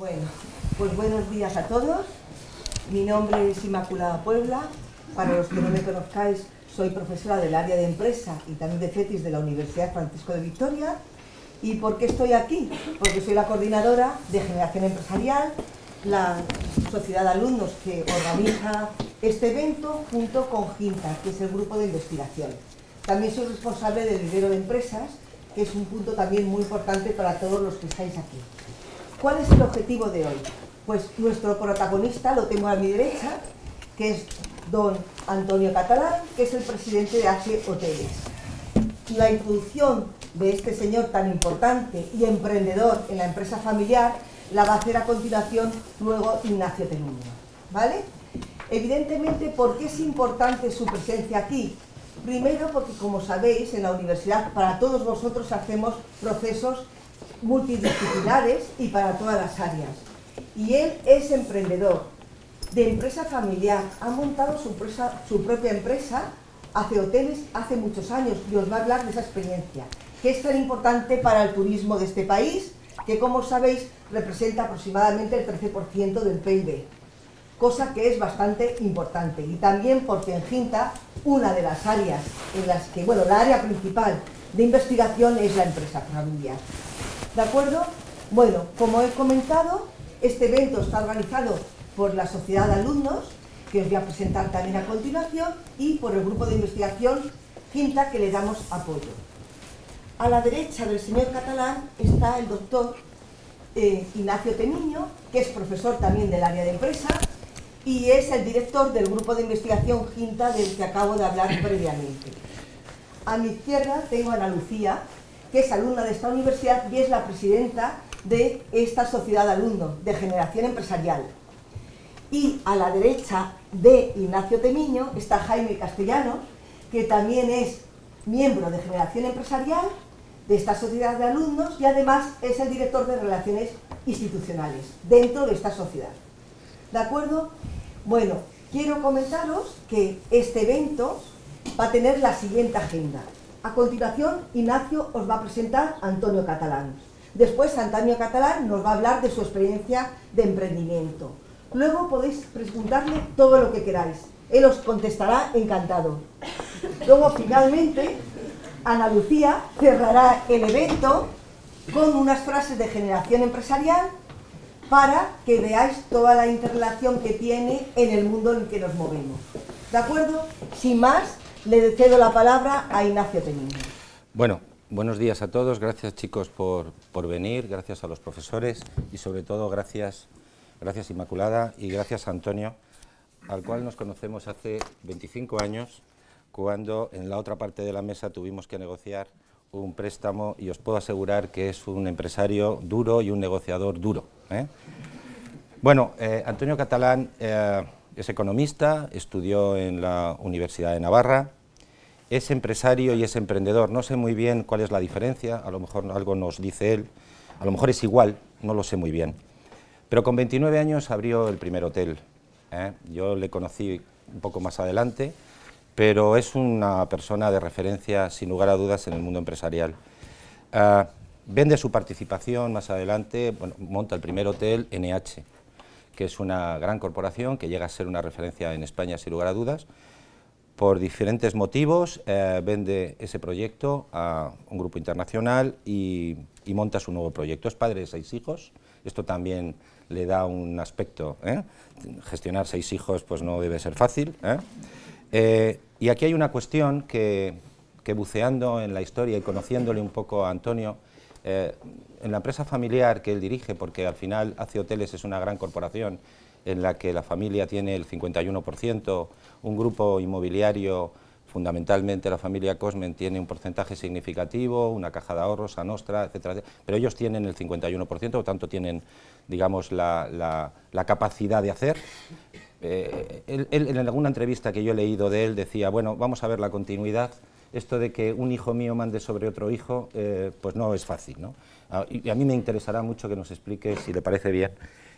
Bueno, pues buenos días a todos. Mi nombre es Inmaculada Puebla. Para los que no me conozcáis, soy profesora del área de empresa y también de FETIS de la Universidad Francisco de Victoria. ¿Y por qué estoy aquí? Porque soy la coordinadora de Generación Empresarial, la sociedad de alumnos que organiza este evento junto con GINTA, que es el grupo de investigación. También soy responsable del dinero de empresas, que es un punto también muy importante para todos los que estáis aquí. ¿Cuál es el objetivo de hoy? Pues nuestro protagonista lo tengo a mi derecha, que es don Antonio Catalán, que es el presidente de Ace Hoteles. La introducción de este señor tan importante y emprendedor en la empresa familiar la va a hacer a continuación luego Ignacio Tenudo. ¿Vale? Evidentemente, ¿por qué es importante su presencia aquí? Primero porque, como sabéis, en la universidad para todos vosotros hacemos procesos multidisciplinares y para todas las áreas. Y él es emprendedor de empresa familiar. Ha montado su, su propia empresa hace hoteles hace muchos años y os va a hablar de esa experiencia, que es tan importante para el turismo de este país, que como sabéis representa aproximadamente el 13% del PIB, cosa que es bastante importante. Y también porque en Ginta, una de las áreas en las que, bueno, la área principal de investigación es la empresa familiar. ¿De acuerdo? Bueno, como he comentado, este evento está organizado por la Sociedad de Alumnos, que os voy a presentar también a continuación, y por el grupo de investigación Quinta, que le damos apoyo. A la derecha del señor catalán está el doctor eh, Ignacio Teniño, que es profesor también del área de empresa y es el director del grupo de investigación Quinta del que acabo de hablar previamente. A mi izquierda tengo a Ana Lucía, que es alumna de esta universidad y es la presidenta de esta sociedad de alumnos de generación empresarial. Y a la derecha de Ignacio Temiño está Jaime Castellano, que también es miembro de generación empresarial de esta sociedad de alumnos y además es el director de relaciones institucionales dentro de esta sociedad. ¿De acuerdo? Bueno, quiero comentaros que este evento va a tener la siguiente agenda. A continuación, Ignacio os va a presentar a Antonio Catalán. Después, Antonio Catalán nos va a hablar de su experiencia de emprendimiento. Luego podéis preguntarle todo lo que queráis. Él os contestará encantado. Luego, finalmente, Ana Lucía cerrará el evento con unas frases de generación empresarial para que veáis toda la interrelación que tiene en el mundo en que nos movemos. ¿De acuerdo? Sin más, le cedo la palabra a Ignacio Peñín. Bueno, buenos días a todos. Gracias, chicos, por, venir. Gracias a los profesores y, sobre todo, gracias, gracias Inmaculada y gracias a Antonio, al cual nos conocemos hace 25 años, cuando en la otra parte de la mesa tuvimos que negociar un préstamo y os puedo asegurar que es un empresario duro y un negociador duro. ¿eh? Bueno, eh, Antonio Catalán... Eh, es economista, estudió en la Universidad de Navarra, es empresario y es emprendedor. No sé muy bien cuál es la diferencia, a lo mejor algo nos dice él, a lo mejor es igual, no lo sé muy bien. Pero con 29 años abrió el primer hotel. ¿eh? Yo le conocí un poco más adelante, pero es una persona de referencia, sin lugar a dudas, en el mundo empresarial. Ah, vende su participación más adelante, monta el primer hotel NH que es una gran corporación que llega a ser una referencia en España sin lugar a dudas. Por diferentes motivos eh, vende ese proyecto a un grupo internacional y, monta su nuevo proyecto. Es padre de seis hijos, esto también le da un aspecto. ¿eh? Gestionar seis hijos pues no debe ser fácil. ¿eh? y aquí hay una cuestión que, buceando en la historia y conociéndole un poco a Antonio, en la empresa familiar que él dirige, porque al final hace hoteles es una gran corporación en la que la familia tiene el 51%, un grupo inmobiliario, fundamentalmente la familia Cosmen, tiene un porcentaje significativo, una caja de ahorros, a Nostra, etcétera, pero ellos tienen el 51%, por tanto tienen, digamos, la, capacidad de hacer. Eh, en alguna entrevista que yo he leído de él decía, bueno, vamos a ver la continuidad, esto de que un hijo mío mande sobre otro hijo, eh, pues no es fácil, ¿no? A, ah, y a mí me interesará mucho que nos explique, si le parece bien,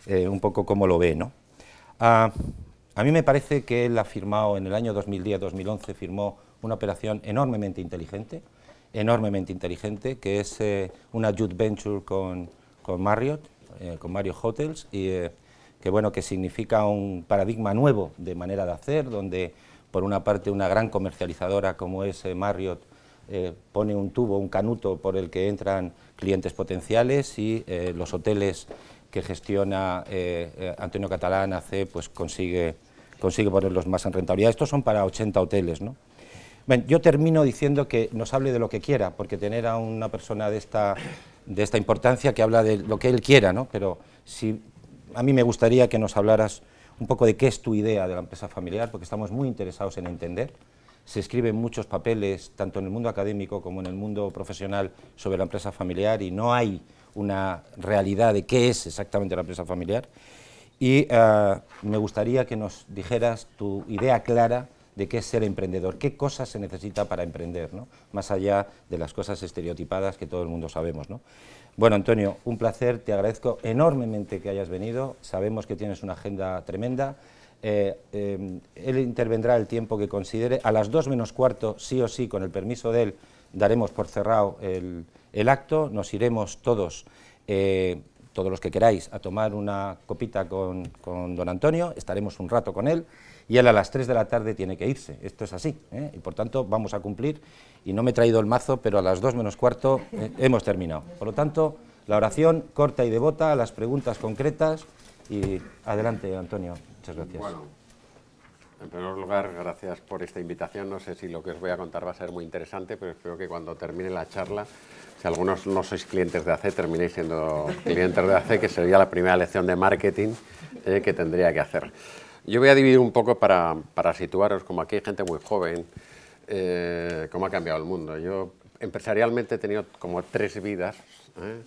eh, un poco cómo lo ve. ¿no? Ah, a mí me parece que él ha firmado, en el año 2010-2011, firmó una operación enormemente inteligente, enormemente inteligente, que es eh, una joint venture con, Marriott, eh, con Marriott Hotels, y, que, bueno, que significa un paradigma nuevo de manera de hacer, donde por una parte una gran comercializadora como es Marriott pone un tubo, un canuto por el que entran clientes potenciales y eh, los hoteles que gestiona eh, eh, Antonio Catalán hace, pues consigue, consigue ponerlos más en rentabilidad. Estos son para 80 hoteles, ¿no? yo termino diciendo que nos hable de lo que quiera, porque tener a una persona de esta, de esta importancia que habla de lo que él quiera, ¿no? Pero si, a mí me gustaría que nos hablaras un poco de qué es tu idea de la empresa familiar, porque estamos muy interesados en entender se escriben muchos papeles, tanto en el mundo académico como en el mundo profesional, sobre la empresa familiar y no hay una realidad de qué es exactamente la empresa familiar. Y eh, me gustaría que nos dijeras tu idea clara de qué es ser emprendedor, qué cosas se necesita para emprender, más allá de las cosas estereotipadas que todo el mundo sabemos. ¿no? Bueno, Antonio, un placer, te agradezco enormemente que hayas venido, sabemos que tienes una agenda tremenda eh, eh, él intervendrá el tiempo que considere. A las 2 menos cuarto, sí o sí, con el permiso de él, daremos por cerrado el, acto. Nos iremos todos, eh, todos los que queráis, a tomar una copita con, don Antonio. Estaremos un rato con él. Y él a las 3 de la tarde tiene que irse. Esto es así. Y por tanto, vamos a cumplir. Y no me he traído el mazo, pero a las 2 menos cuarto hemos terminado. Por lo tanto, la oración corta y devota las preguntas concretas. Y adelante, Antonio. Muchas gracias. Bueno, en primer lugar, gracias por esta invitación. No sé si lo que os voy a contar va a ser muy interesante, pero espero que cuando termine la charla, si algunos no sois clientes de AC, terminéis siendo clientes de AC, que sería la primera lección de marketing eh, que tendría que hacer. Yo voy a dividir un poco para, para situaros, como aquí hay gente muy joven, eh, cómo ha cambiado el mundo. Yo empresarialmente he tenido como tres vidas. Eh.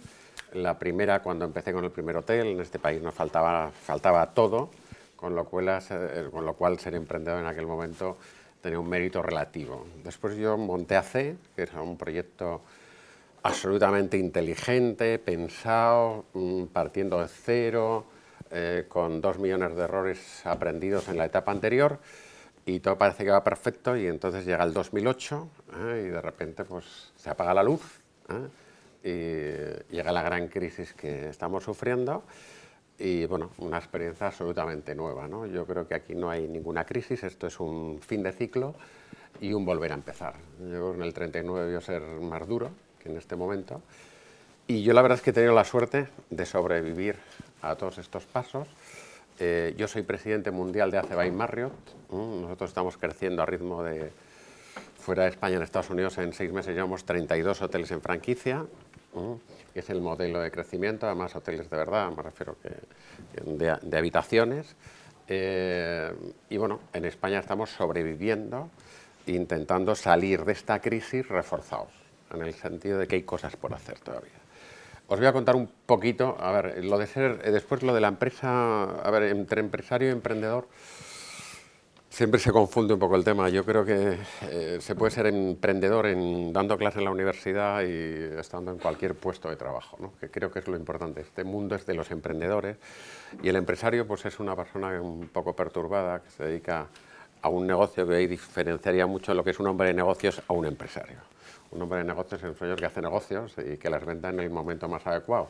La primera cuando empecé con el primer hotel, en este país nos faltaba, faltaba todo. Eh, con lo, cual, ser emprendedor en aquel momento tenía un mérito relativo. Después yo monté AC, que era un proyecto absolutamente inteligente, pensado, mm, partiendo de cero, eh, con dos millones de errores aprendidos en la etapa anterior, y todo parece que va perfecto, y entonces llega el 2008, ¿eh? y de repente pues, se apaga la luz, y llega la gran crisis que estamos sufriendo, y bueno, una experiencia absolutamente nueva. ¿no? Yo creo que aquí no hay ninguna crisis, esto es un fin de ciclo y un volver a empezar. Yo en el 39 voy a ser más duro que en este momento y yo la verdad es que he tenido la suerte de sobrevivir a todos estos pasos. Eh, yo soy presidente mundial de Acebay Marriott, nosotros estamos creciendo a ritmo de... Fuera de España, en Estados Unidos, en seis meses llevamos 32 hoteles en franquicia, que es el modelo de crecimiento, además hoteles de verdad, me refiero que de, habitaciones. Eh, y bueno, en España estamos sobreviviendo, intentando salir de esta crisis reforzados, en el sentido de que hay cosas por hacer todavía. Os voy a contar un poquito, a ver, lo de ser, eh, después lo de la empresa, a ver, entre empresario y emprendedor, Siempre se confunde un poco el tema. Yo creo que eh, se puede ser emprendedor en, dando clases en la universidad y estando en cualquier puesto de trabajo, que creo que es lo importante. Este mundo es de los emprendedores y el empresario pues, es una persona un poco perturbada que se dedica a un negocio que ahí diferenciaría mucho lo que es un hombre de negocios a un empresario. Un hombre de negocios es un señor que hace negocios y que las venda en el momento más adecuado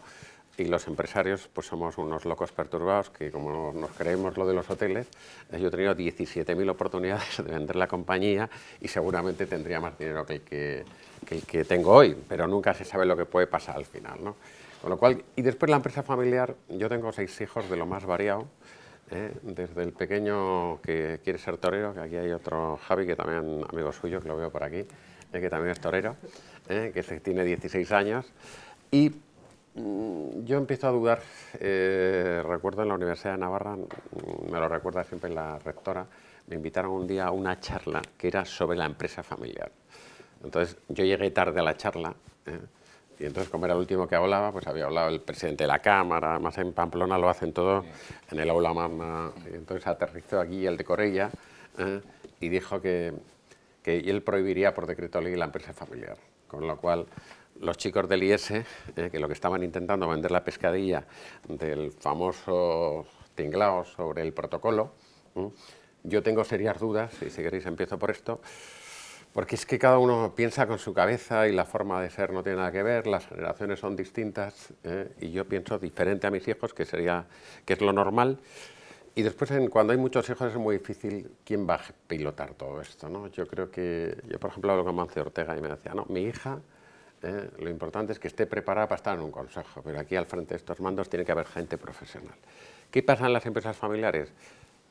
y los empresarios pues somos unos locos perturbados que como nos creemos lo de los hoteles, eh, yo he tenido 17.000 oportunidades de vender la compañía y seguramente tendría más dinero que el que, que tengo hoy, pero nunca se sabe lo que puede pasar al final. ¿no? Con lo cual, y después la empresa familiar, yo tengo seis hijos de lo más variado, ¿eh? desde el pequeño que quiere ser torero, que aquí hay otro Javi que también amigo suyo, que lo veo por aquí, eh, que también es torero, que tiene 16 años, y Mm, yo empiezo a dudar, eh, recuerdo en la Universidad de Navarra, mm, me lo recuerda siempre la rectora, me invitaron un día a una charla que era sobre la empresa familiar. Entonces yo llegué tarde a la charla ¿eh? y entonces como era el último que hablaba, pues había hablado el presidente de la Cámara, Más en Pamplona lo hacen todo en el aula mamá entonces aterrizó aquí el de Corella ¿eh? y dijo que, que él prohibiría por decreto ley la empresa familiar, con lo cual los chicos del IS, eh, que lo que estaban intentando vender la pescadilla del famoso tinglao sobre el protocolo, yo tengo serias dudas, y si queréis empiezo por esto, porque es que cada uno piensa con su cabeza y la forma de ser no tiene nada que ver, las generaciones son distintas eh, y yo pienso diferente a mis hijos, que, sería, que es lo normal. Y después, cuando hay muchos hijos, es muy difícil quién va a pilotar todo esto. ¿no? Yo creo que, yo por ejemplo hablo con Mancio Ortega y me decía, no, mi hija ¿eh? lo importante es que esté preparada para estar en un consejo, pero aquí al frente de estos mandos tiene que haber gente profesional. ¿Qué pasa en las empresas familiares?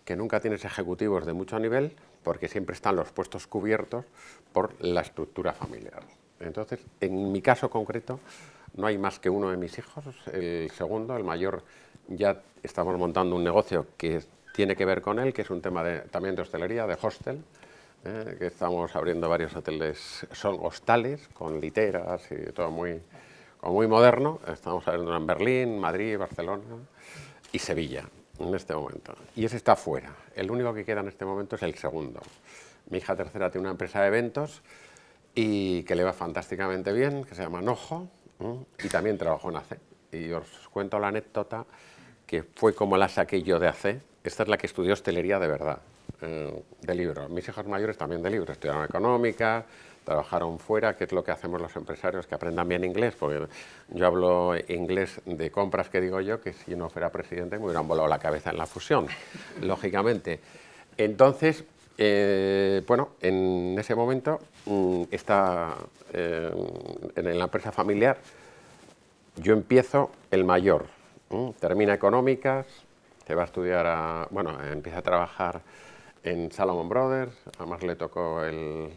Que nunca tienes ejecutivos de mucho nivel porque siempre están los puestos cubiertos por la estructura familiar. Entonces, en mi caso concreto, no hay más que uno de mis hijos, el segundo, el mayor, ya estamos montando un negocio que tiene que ver con él, que es un tema también de hostelería, de hostel, ¿eh? que estamos abriendo varios hoteles son hostales, con literas y todo muy, muy moderno. Estamos abriendo en Berlín, Madrid, Barcelona y Sevilla en este momento. Y ese está fuera. El único que queda en este momento es el segundo. Mi hija tercera tiene una empresa de eventos y que le va fantásticamente bien, que se llama Nojo, y también trabajó en AC. Y os cuento la anécdota que fue como la saqué yo de AC. Esta es la que estudió hostelería de verdad. Eh, de libros, Mis hijos mayores también de libros estudiaron económica, trabajaron fuera, que es lo que hacemos los empresarios, que aprendan bien inglés, porque yo hablo inglés de compras que digo yo, que si no fuera presidente me hubieran volado la cabeza en la fusión, lógicamente. Entonces, eh, bueno, en ese momento mm, está eh, en la empresa familiar, yo empiezo el mayor, termina económicas, se va a estudiar, a, bueno, empieza a trabajar en Salomon Brothers, además le tocó el,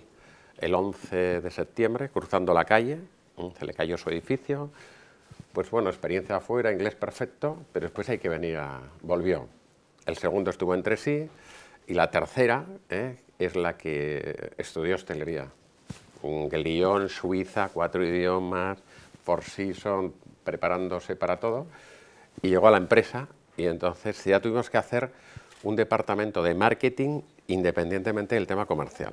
11 de septiembre, cruzando la calle, mm, se le cayó su edificio, pues bueno, experiencia afuera, inglés perfecto, pero después hay que venir a... volvió. El segundo estuvo entre sí y la tercera eh, es la que estudió hostelería. Un guión, Suiza, cuatro idiomas, por sí son, preparándose para todo, y llegó a la empresa y entonces ya tuvimos que hacer un departamento de marketing independientemente del tema comercial.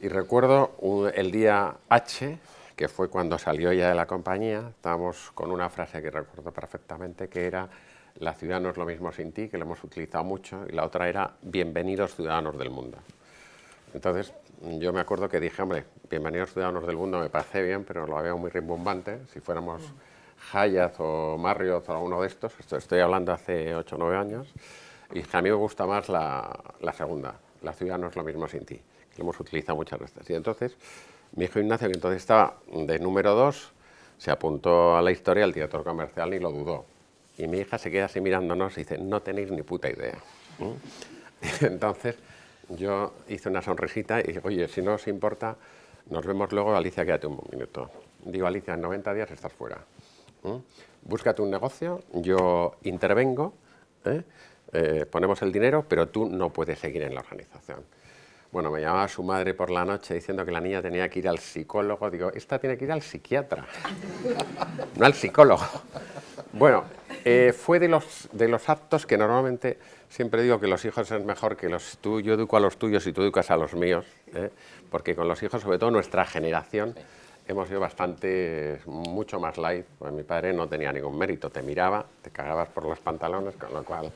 Y recuerdo el día H, que fue cuando salió ya de la compañía, estábamos con una frase que recuerdo perfectamente, que era la ciudad no es lo mismo sin ti, que lo hemos utilizado mucho, y la otra era bienvenidos ciudadanos del mundo. Entonces, yo me acuerdo que dije, hombre, bienvenidos ciudadanos del mundo me parece bien, pero lo había muy rimbombante, si fuéramos... Hayat o Marriott o alguno de estos, estoy hablando hace 8 o 9 años, y que a mí me gusta más la, segunda, la ciudad no es lo mismo sin ti, que hemos utilizado muchas veces. Y entonces, mi hijo Ignacio, que entonces estaba de número 2, se apuntó a la historia al teatro comercial y lo dudó. Y mi hija se queda así mirándonos y dice, no tenéis ni puta idea. entonces, yo hice una sonrisita y dije, oye, si no os importa, nos vemos luego, Alicia, quédate un minuto. Digo, Alicia, en 90 días estás fuera. ¿eh? Búscate un negocio, yo intervengo, ¿eh? Eh, ponemos el dinero, pero tú no puedes seguir en la organización. Bueno, me llamaba su madre por la noche diciendo que la niña tenía que ir al psicólogo. Digo, esta tiene que ir al psiquiatra, no al psicólogo. Bueno, fue de los, actos que normalmente siempre digo que los hijos son mejor que los tú, yo educo a los tuyos y tú educas a los míos, porque con los hijos, sobre todo nuestra generación, hemos sido bastante, mucho más light, pues mi padre no tenía ningún mérito, te miraba, te cagabas por los pantalones, con lo cual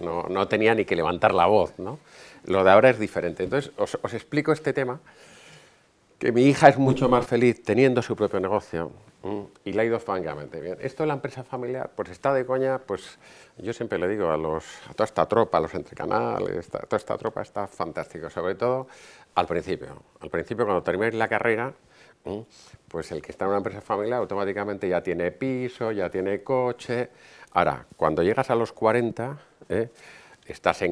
no, no tenía ni que levantar la voz, ¿no? Lo de ahora es diferente. Entonces, os, explico este tema, que mi hija es mucho más feliz teniendo su propio negocio y la ha ido francamente bien. Esto de la empresa familiar, pues está de coña, pues yo siempre le digo a, los, a toda esta tropa, a los entrecanales, toda esta tropa está fantástico, sobre todo al principio. Al principio, cuando termináis la carrera, pues el que está en una empresa familiar automáticamente ya tiene piso, ya tiene coche. Ahora, cuando llegas a los 40, ¿eh? estás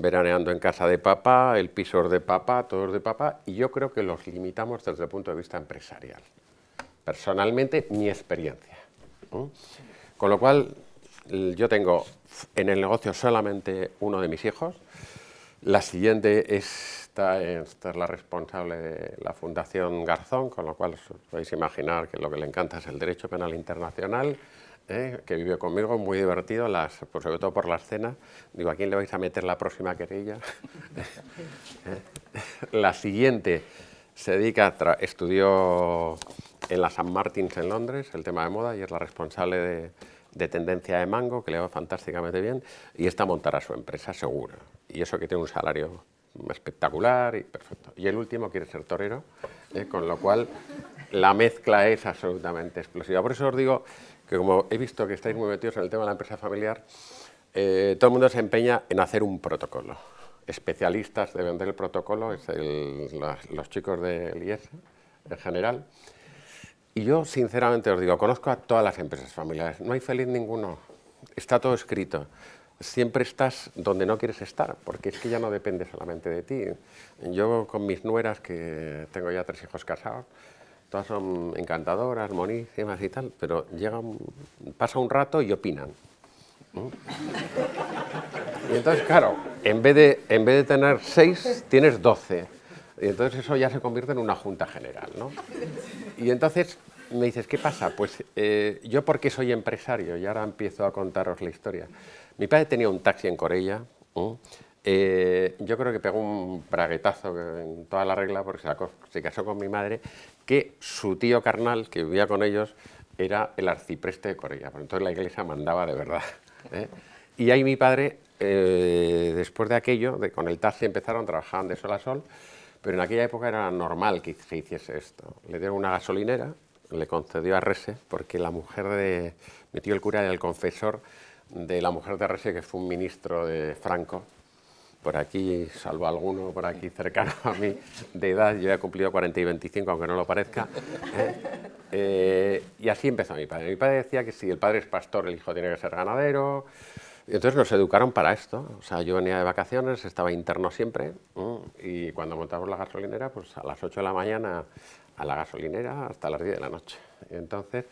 veraneando en casa de papá, el piso es de papá, todo es de papá, y yo creo que los limitamos desde el punto de vista empresarial. Personalmente, mi experiencia. Con lo cual, yo tengo en el negocio solamente uno de mis hijos, la siguiente es esta eh, es, la responsable de la Fundación Garzón, con lo cual os podéis imaginar que lo que le encanta es el derecho penal internacional, eh, que vive conmigo, muy divertido, las, pues sobre todo por la escena, Digo, ¿a quién le vais a meter la próxima querella? Eh, la siguiente se dedica, estudió en la San Martins en Londres el tema de moda y es la responsable de, de tendencia de mango, que le va fantásticamente bien, y esta montará su empresa segura. Y eso que tiene un salario espectacular y perfecto. Y el último quiere ser torero, ¿eh? con lo cual la mezcla es absolutamente explosiva. Por eso os digo que como he visto que estáis muy metidos en el tema de la empresa familiar, eh, todo el mundo se empeña en hacer un protocolo. Especialistas de vender el protocolo, los, chicos del IES en general. Y yo sinceramente os digo, conozco a todas las empresas familiares, no hay feliz ninguno, está todo escrito siempre estás donde no quieres estar, porque es que ya no depende solamente de ti. Yo con mis nueras, que tengo ya tres hijos casados, todas son encantadoras, monísimas y tal, pero llega pasa un rato y opinan. Y entonces, claro, en vez, de, en vez de tener seis, tienes doce. Y entonces eso ya se convierte en una junta general, ¿no? Y entonces me dices, ¿qué pasa? Pues eh, yo porque soy empresario y ahora empiezo a contaros la historia. Mi padre tenía un taxi en Corella. Eh, yo creo que pegó un braguetazo en toda la regla porque se, casó con mi madre, que su tío carnal, que vivía con ellos, era el arcipreste de Corella. entonces la iglesia mandaba de verdad. ¿eh? Y ahí mi padre, después de aquello, con el taxi empezaron, trabajaban de sol a sol, pero en aquella época era normal que se hiciese esto. Le dieron una gasolinera, le concedió a Rese, porque la mujer de metió el cura y el confesor de la mujer de Rese, que fue un ministro de Franco, por aquí, salvo alguno por aquí cercano a mí de edad, yo he cumplido 40 y 25, aunque no lo parezca. ¿eh? Eh, y así empezó mi padre. Mi padre decía que si el padre es pastor, el hijo tiene que ser ganadero. Y entonces nos educaron para esto. O sea, yo venía de vacaciones, estaba interno siempre, ¿eh? y cuando montamos la gasolinera, pues a las 8 de la mañana a la gasolinera hasta las 10 de la noche. Entonces,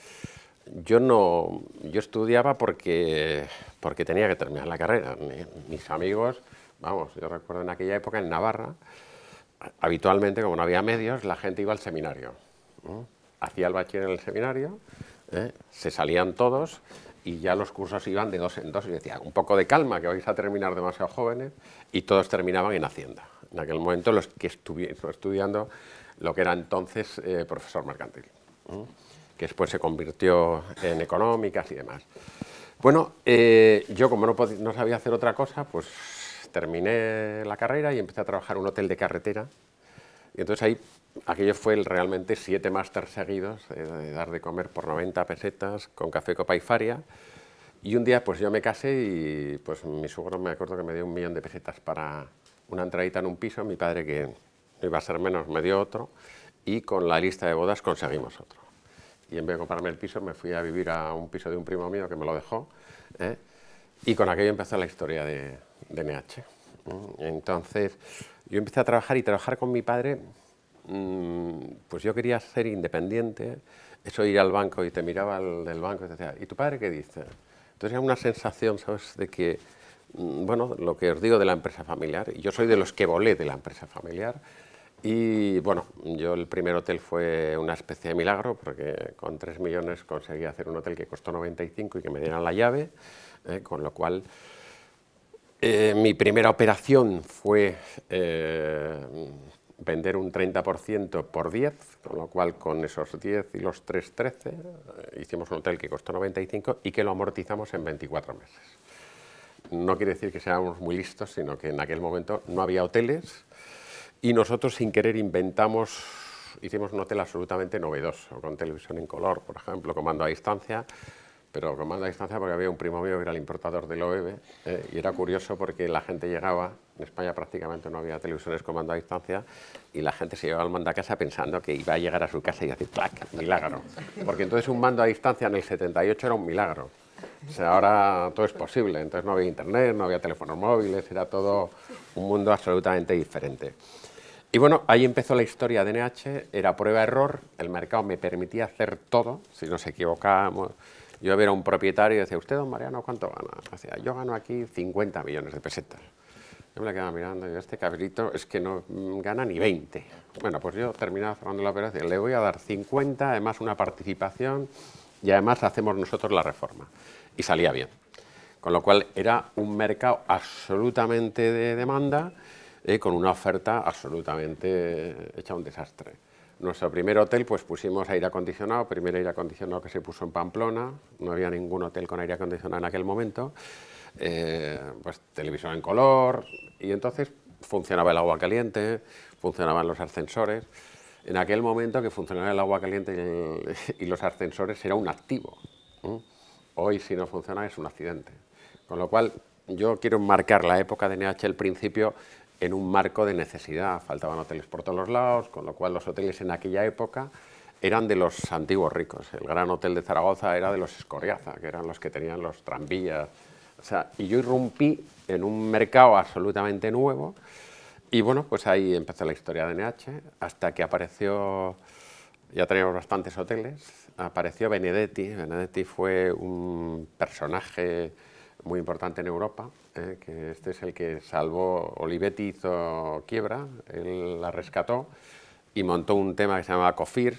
yo no yo estudiaba porque, porque tenía que terminar la carrera. Mis amigos, vamos, yo recuerdo en aquella época en Navarra, habitualmente, como no había medios, la gente iba al seminario. Hacía el bachiller en el seminario, ¿eh? se salían todos y ya los cursos iban de dos en dos y decía, un poco de calma, que vais a terminar demasiado jóvenes, y todos terminaban en Hacienda. En aquel momento los que estuvieron estudiando lo que era entonces eh, profesor mercantil, que después se convirtió en económicas y demás. Bueno, eh, yo como no, no, sabía hacer otra cosa, pues terminé la carrera y empecé a trabajar en un hotel de carretera. Y entonces ahí, aquello fue el, realmente siete másters seguidos, eh, de dar de comer por 90 pesetas, con café, copa y faria. Y un día pues yo me casé y pues mi suegro me acuerdo que me dio un millón de pesetas para una entradita en un piso, mi padre que iba eh, a ser menos, me dio otro, y con la lista de bodas conseguimos otro. Y en vez de comprarme el piso, me fui a vivir a un piso de un primo mío que me lo dejó, ¿eh? y con aquello empezó la historia de, NH. Mm, entonces, yo empecé a trabajar y trabajar con mi padre, mm, pues yo quería ser independiente, eso ir al banco y te miraba al del banco y te decía, ¿y tu padre qué dice? Entonces era una sensación, ¿sabes?, de que, mm, bueno, lo que os digo de la empresa familiar, yo soy de los que volé de la empresa familiar, y bueno, yo el primer hotel fue una especie de milagro, porque con 3 millones conseguí hacer un hotel que costó 95 y que me dieran la llave, ¿eh? con lo cual eh, mi primera operación fue eh, vender un 30% por 10, con lo cual con esos 10 y los 3,13 hicimos un hotel que costó 95 y que lo amortizamos en 24 meses. No quiere decir que seamos muy listos, sino que en aquel momento no había hoteles, y nosotros sin querer inventamos, hicimos un hotel absolutamente novedoso, con televisión en color, por ejemplo, comando a distancia, pero comando a distancia porque había un primo mío que era el importador del OEB eh, y era curioso porque la gente llegaba, en España prácticamente no había televisiones comando a distancia y la gente se llevaba al mando a casa pensando que iba a llegar a su casa y decir ¡plac! ¡milagro! Porque entonces un mando a distancia en el 78 era un milagro. O sea, ahora todo es posible, entonces no había internet, no había teléfonos móviles, era todo un mundo absolutamente diferente. Y bueno, ahí empezó la historia de NH, era prueba-error, el mercado me permitía hacer todo, si nos equivocábamos. Yo era un propietario y decía, ¿usted, don Mariano, cuánto gana? yo gano aquí 50 millones de pesetas. Yo me la quedaba mirando y este cabrito es que no mm, gana ni 20. Bueno, pues yo terminaba cerrando la operación, le voy a dar 50, además una participación y además hacemos nosotros la reforma. Y salía bien. Con lo cual era un mercado absolutamente de demanda eh, con una oferta absolutamente eh, hecha un desastre. Nuestro primer hotel pues pusimos aire acondicionado, primer aire acondicionado que se puso en Pamplona, no había ningún hotel con aire acondicionado en aquel momento, eh, pues televisión en color, y entonces funcionaba el agua caliente, funcionaban los ascensores. En aquel momento que funcionaba el agua caliente y, los ascensores era un activo. Hoy si no funciona es un accidente. Con lo cual yo quiero marcar la época de NH, el principio en un marco de necesidad. Faltaban hoteles por todos los lados, con lo cual los hoteles en aquella época eran de los antiguos ricos. El gran hotel de Zaragoza era de los Escoriaza, que eran los que tenían los tranvías. O sea, y yo irrumpí en un mercado absolutamente nuevo. Y bueno, pues ahí empezó la historia de NH, hasta que apareció, ya teníamos bastantes hoteles, apareció Benedetti. Benedetti fue un personaje muy importante en Europa, eh, que este es el que salvó, Olivetti hizo quiebra, él la rescató y montó un tema que se llamaba COFIR,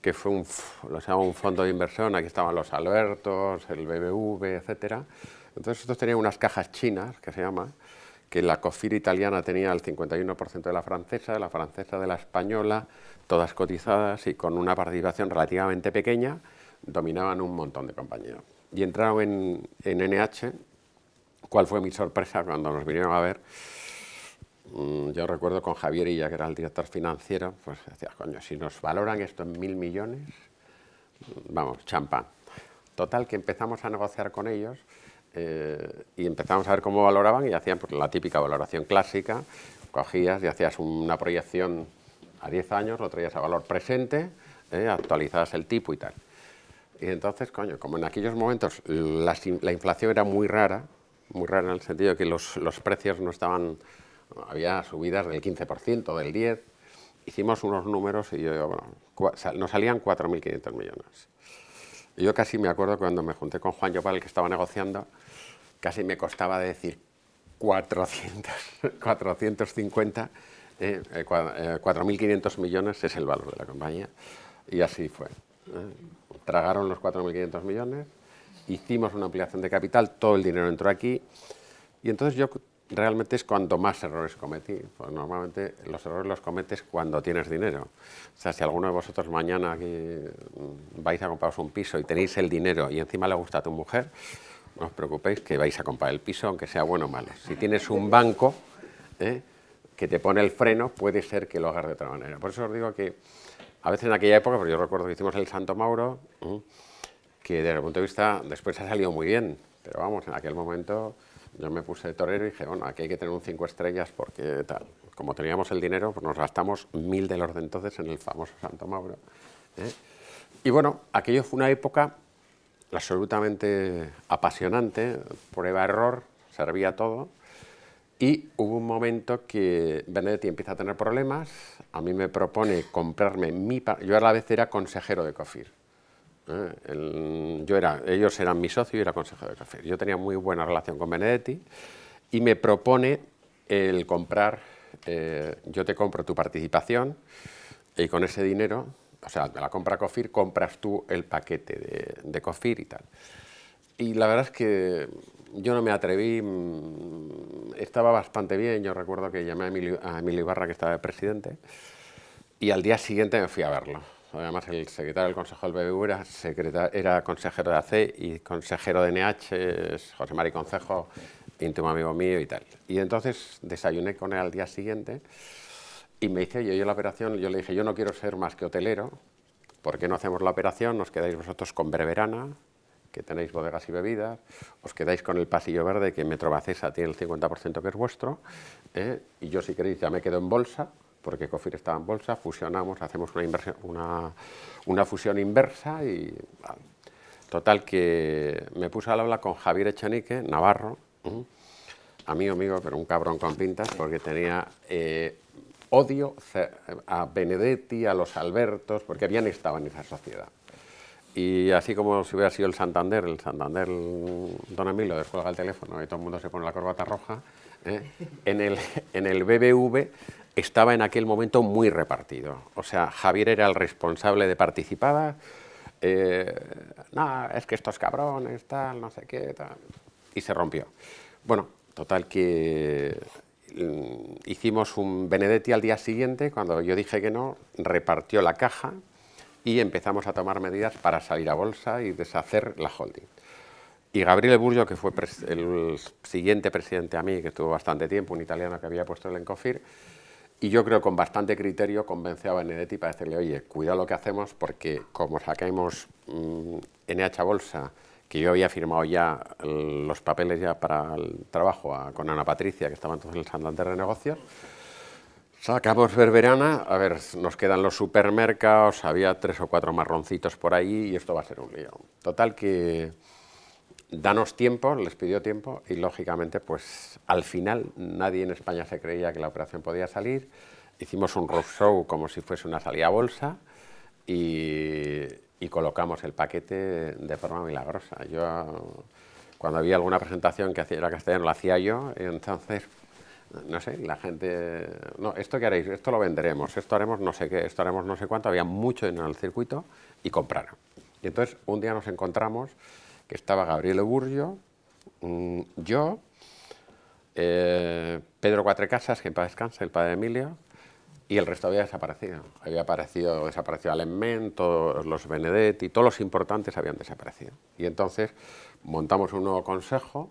que fue un, lo un fondo de inversión, aquí estaban los Albertos, el BBV, etc. Entonces estos tenían unas cajas chinas, que se llama, que la COFIR italiana tenía el 51% de la francesa, la francesa de la española, todas cotizadas y con una participación relativamente pequeña, dominaban un montón de compañías y entraron en, NH, cuál fue mi sorpresa cuando nos vinieron a ver. Mm, yo recuerdo con Javier y ya que era el director financiero, pues decía, coño, si nos valoran esto en mil millones, vamos, champán. Total, que empezamos a negociar con ellos eh, y empezamos a ver cómo valoraban y hacían pues, la típica valoración clásica, cogías y hacías una proyección a 10 años, lo traías a valor presente, eh, actualizabas el tipo y tal. Y entonces, coño, como en aquellos momentos la, inflación era muy rara, muy rara en el sentido de que los, los precios no estaban, había subidas del 15%, del 10%, hicimos unos números y yo, bueno, nos salían 4.500 millones. yo casi me acuerdo cuando me junté con Juan Yopal, que estaba negociando, casi me costaba decir 400, 450, 4.500 millones es el valor de la compañía, y así fue. Eh, tragaron los 4.500 millones, hicimos una ampliación de capital, todo el dinero entró aquí, y entonces yo realmente es cuando más errores cometí. Pues normalmente los errores los cometes cuando tienes dinero. O sea, si alguno de vosotros mañana mm, vais a compraros un piso y tenéis el dinero y encima le gusta a tu mujer, no os preocupéis que vais a comprar el piso, aunque sea bueno o malo. Si tienes un banco eh, que te pone el freno, puede ser que lo hagas de otra manera. Por eso os digo que a veces en aquella época, pero yo recuerdo que hicimos el Santo Mauro, que desde el punto de vista después ha salido muy bien, pero vamos, en aquel momento yo me puse de torero y dije, bueno, aquí hay que tener un cinco estrellas porque tal. Como teníamos el dinero, pues nos gastamos mil de los de entonces en el famoso Santo Mauro. ¿eh? Y bueno, aquello fue una época absolutamente apasionante, prueba-error, servía todo. Y hubo un momento que Benedetti empieza a tener problemas, a mí me propone comprarme mi... Yo a la vez era consejero de COFIR. ¿eh? yo era, ellos eran mi socio y era consejero de COFIR. Yo tenía muy buena relación con Benedetti y me propone el comprar, eh, yo te compro tu participación y con ese dinero, o sea, la compra COFIR, compras tú el paquete de, de COFIR y tal. Y la verdad es que yo no me atreví, mm, estaba bastante bien, yo recuerdo que llamé a Emilio, Ibarra, que estaba presidente, y al día siguiente me fui a verlo. Además, el secretario del Consejo del BBU era, era consejero de AC y consejero de NH, José Mari Concejo, íntimo amigo mío y tal. Y entonces desayuné con él al día siguiente y me dice, yo, yo la operación, yo le dije, yo no quiero ser más que hotelero, ¿por qué no hacemos la operación? Nos quedáis vosotros con Berberana, que tenéis bodegas y bebidas, os quedáis con el pasillo verde que Metro tiene el 50% que es vuestro, ¿eh? y yo si queréis ya me quedo en bolsa, porque COFIR estaba en bolsa, fusionamos, hacemos una, inversión, una, fusión inversa y... Total, que me puse al habla con Javier Echanique, Navarro, mi amigo pero un cabrón con pintas, porque tenía... Eh, odio a Benedetti, a los Albertos, porque habían estado en esa sociedad. Y así como si hubiera sido el Santander, el Santander mm, Don Emilio descuelga el teléfono y todo el mundo se pone la corbata roja, ¿eh? en, el, en BBV estaba en aquel momento muy repartido. O sea, Javier era el responsable de participada, eh, es que estos cabrones, tal, no sé qué, y se rompió. Bueno, total que mm, hicimos un Benedetti al día siguiente, cuando yo dije que no, repartió la caja, y empezamos a tomar medidas para salir a bolsa y deshacer la holding. Y Gabriel Burgio, que fue el siguiente presidente a mí, que estuvo bastante tiempo, un italiano que había puesto el Encofir, y yo creo con bastante criterio convenció a Benedetti para decirle, oye, cuidado lo que hacemos porque como saquemos mm, NH NH Bolsa, que yo había firmado ya los papeles ya para el trabajo con Ana Patricia, que estaba entonces en el Santander de Negocios, Sacamos berberana, a ver, nos quedan los supermercados, había tres o cuatro marroncitos por ahí y esto va a ser un lío. Total que danos tiempo, les pidió tiempo y lógicamente pues al final nadie en España se creía que la operación podía salir. Hicimos un rock show como si fuese una salida bolsa y, colocamos el paquete de forma milagrosa. Yo cuando había alguna presentación que hacía era castellano la hacía yo, entonces no sé, la gente, no, esto que haréis, esto lo venderemos, esto haremos no sé qué, esto haremos no sé cuánto, había mucho dinero en el circuito y compraron. Y entonces un día nos encontramos que estaba Gabriel Burgio, mm, yo, eh, Pedro Cuatrecasas, que en paz el padre Emilio, y el resto había desaparecido. Había aparecido, desaparecido Alemán, todos los Benedetti, todos los importantes habían desaparecido. Y entonces montamos un nuevo consejo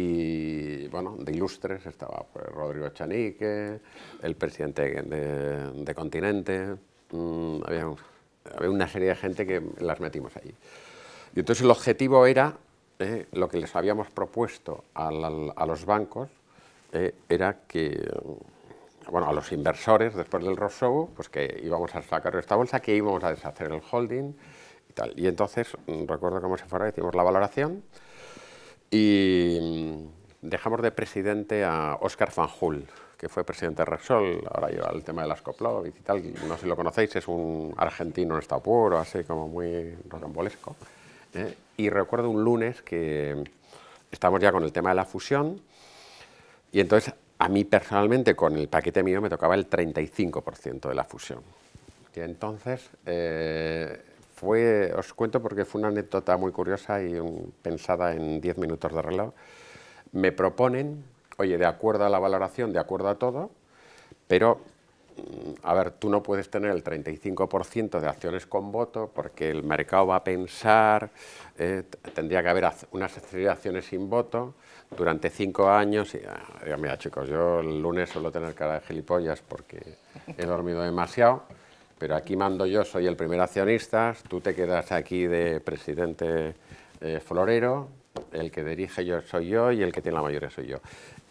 y bueno, de ilustres estaba pues, Rodrigo Chanique, el presidente de, de Continente, mm, había, una serie de gente que las metimos allí. Y entonces el objetivo era, eh, lo que les habíamos propuesto a, los bancos, eh, era que, bueno, a los inversores después del Rosobo, pues que íbamos a sacar esta bolsa, que íbamos a deshacer el holding y tal. Y entonces, mm, recuerdo cómo se fuera, hicimos la valoración, y mm, dejamos de presidente a Óscar Fanjul, que fue presidente de Repsol, ahora lleva el tema de las Coplovit y tal, no sé si lo conocéis, es un argentino en estado puro, así como muy rocambolesco. ¿eh? Y recuerdo un lunes que estábamos ya con el tema de la fusión, y entonces a mí personalmente con el paquete mío me tocaba el 35% de la fusión. Y entonces eh, os cuento porque fue una anécdota muy curiosa y pensada en 10 minutos de reloj. Me proponen, oye, de acuerdo a la valoración, de acuerdo a todo, pero, mm, a ver, tú no puedes tener el 35% de acciones con voto porque el mercado va a pensar, eh, tendría que haber unas acciones sin voto durante cinco años. Y, ah, mira, chicos, yo el lunes suelo tener cara de gilipollas porque he dormido demasiado pero aquí mando yo, soy el primer accionista, tú te quedas aquí de presidente eh, florero, el que dirige yo soy yo y el que tiene la mayoría soy yo.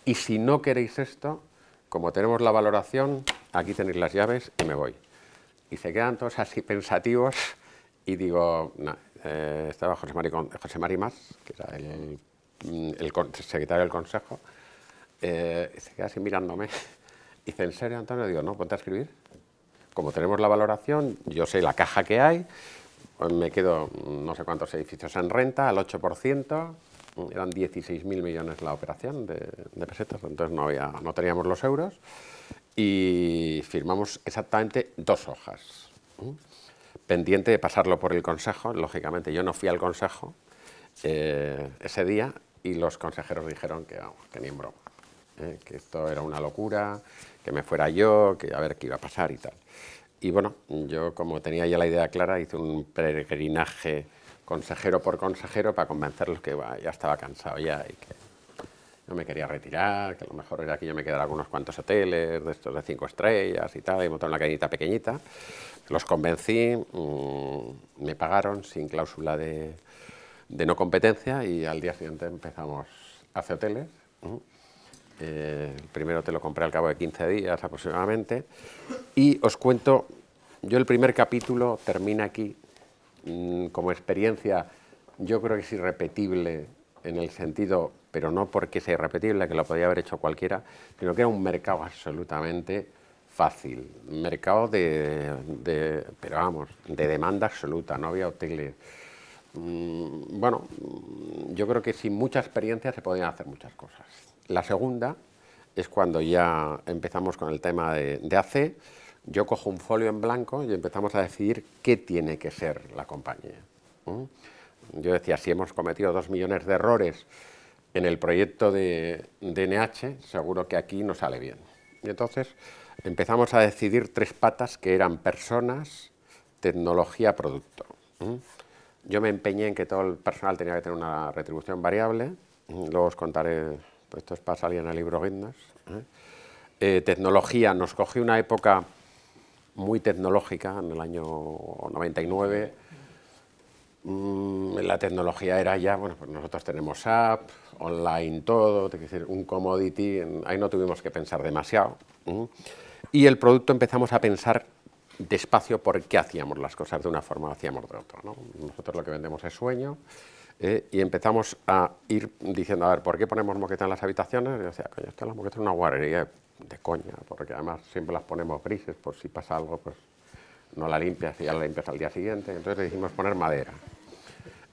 Y si no queréis esto, como tenemos la valoración, aquí tenéis las llaves y me voy. Y se quedan todos así pensativos y digo, eh, estaba José, Mari, José que era el, mm, secretario del Consejo, eh, se queda así mirándome. Y dice, ¿en serio, Antonio? Digo, no, ponte a escribir como tenemos la valoración, yo sé la caja que hay, pues me quedo no sé cuántos edificios en renta, al 8%, mm, eran 16.000 millones la operación de, pesetas, entonces no, había, no teníamos los euros, y firmamos exactamente dos hojas, pendiente de pasarlo por el Consejo, lógicamente yo no fui al Consejo eh, ese día, y los consejeros dijeron que, que ni en broma, eh, que esto era una locura, que me fuera yo, que a ver qué iba a pasar y tal. Y bueno, yo como tenía ya la idea clara, hice un peregrinaje consejero por consejero para convencerlos que ya estaba cansado ya y que no me quería retirar, que a lo mejor era que yo me quedara algunos cuantos hoteles de estos de cinco estrellas y tal, y montar una cadenita pequeñita. Los convencí, mm, me pagaron sin cláusula de, no competencia y al día siguiente empezamos hace hoteles. Eh, primero te lo compré al cabo de 15 días aproximadamente. Y os cuento, yo el primer capítulo termina aquí mm, como experiencia, yo creo que es irrepetible en el sentido, pero no porque sea irrepetible, que lo podía haber hecho cualquiera, sino que era un mercado absolutamente fácil, mercado de, de pero vamos, de demanda absoluta, no había hoteles. Mm, bueno, yo creo que sin mucha experiencia se podían hacer muchas cosas. La segunda es cuando ya empezamos con el tema de, de AC, yo cojo un folio en blanco y empezamos a decidir qué tiene que ser la compañía. Yo decía, si hemos cometido dos millones de errores en el proyecto de, de NH, seguro que aquí no sale bien. Y entonces empezamos a decidir tres patas que eran personas, tecnología, producto. Yo me empeñé en que todo el personal tenía que tener una retribución variable, luego os contaré pues salir en a libro Guinness. ¿eh? Eh, tecnología, nos cogió una época muy tecnológica, en el año 99. Mm, la tecnología era ya, bueno, pues nosotros tenemos app, online todo, decir, un commodity, ahí no tuvimos que pensar demasiado. ¿eh? Y el producto empezamos a pensar despacio por qué hacíamos las cosas de una forma o hacíamos de otra. Nosotros lo que vendemos es sueño, ¿eh? y empezamos a ir diciendo, a ver, ¿por qué ponemos moquetas en las habitaciones? Y yo decía, coño, esto las moquetas en una guarrería de coña, porque además siempre las ponemos grises, por si pasa algo, pues no la limpias y ya la limpias al día siguiente. Entonces decidimos poner madera.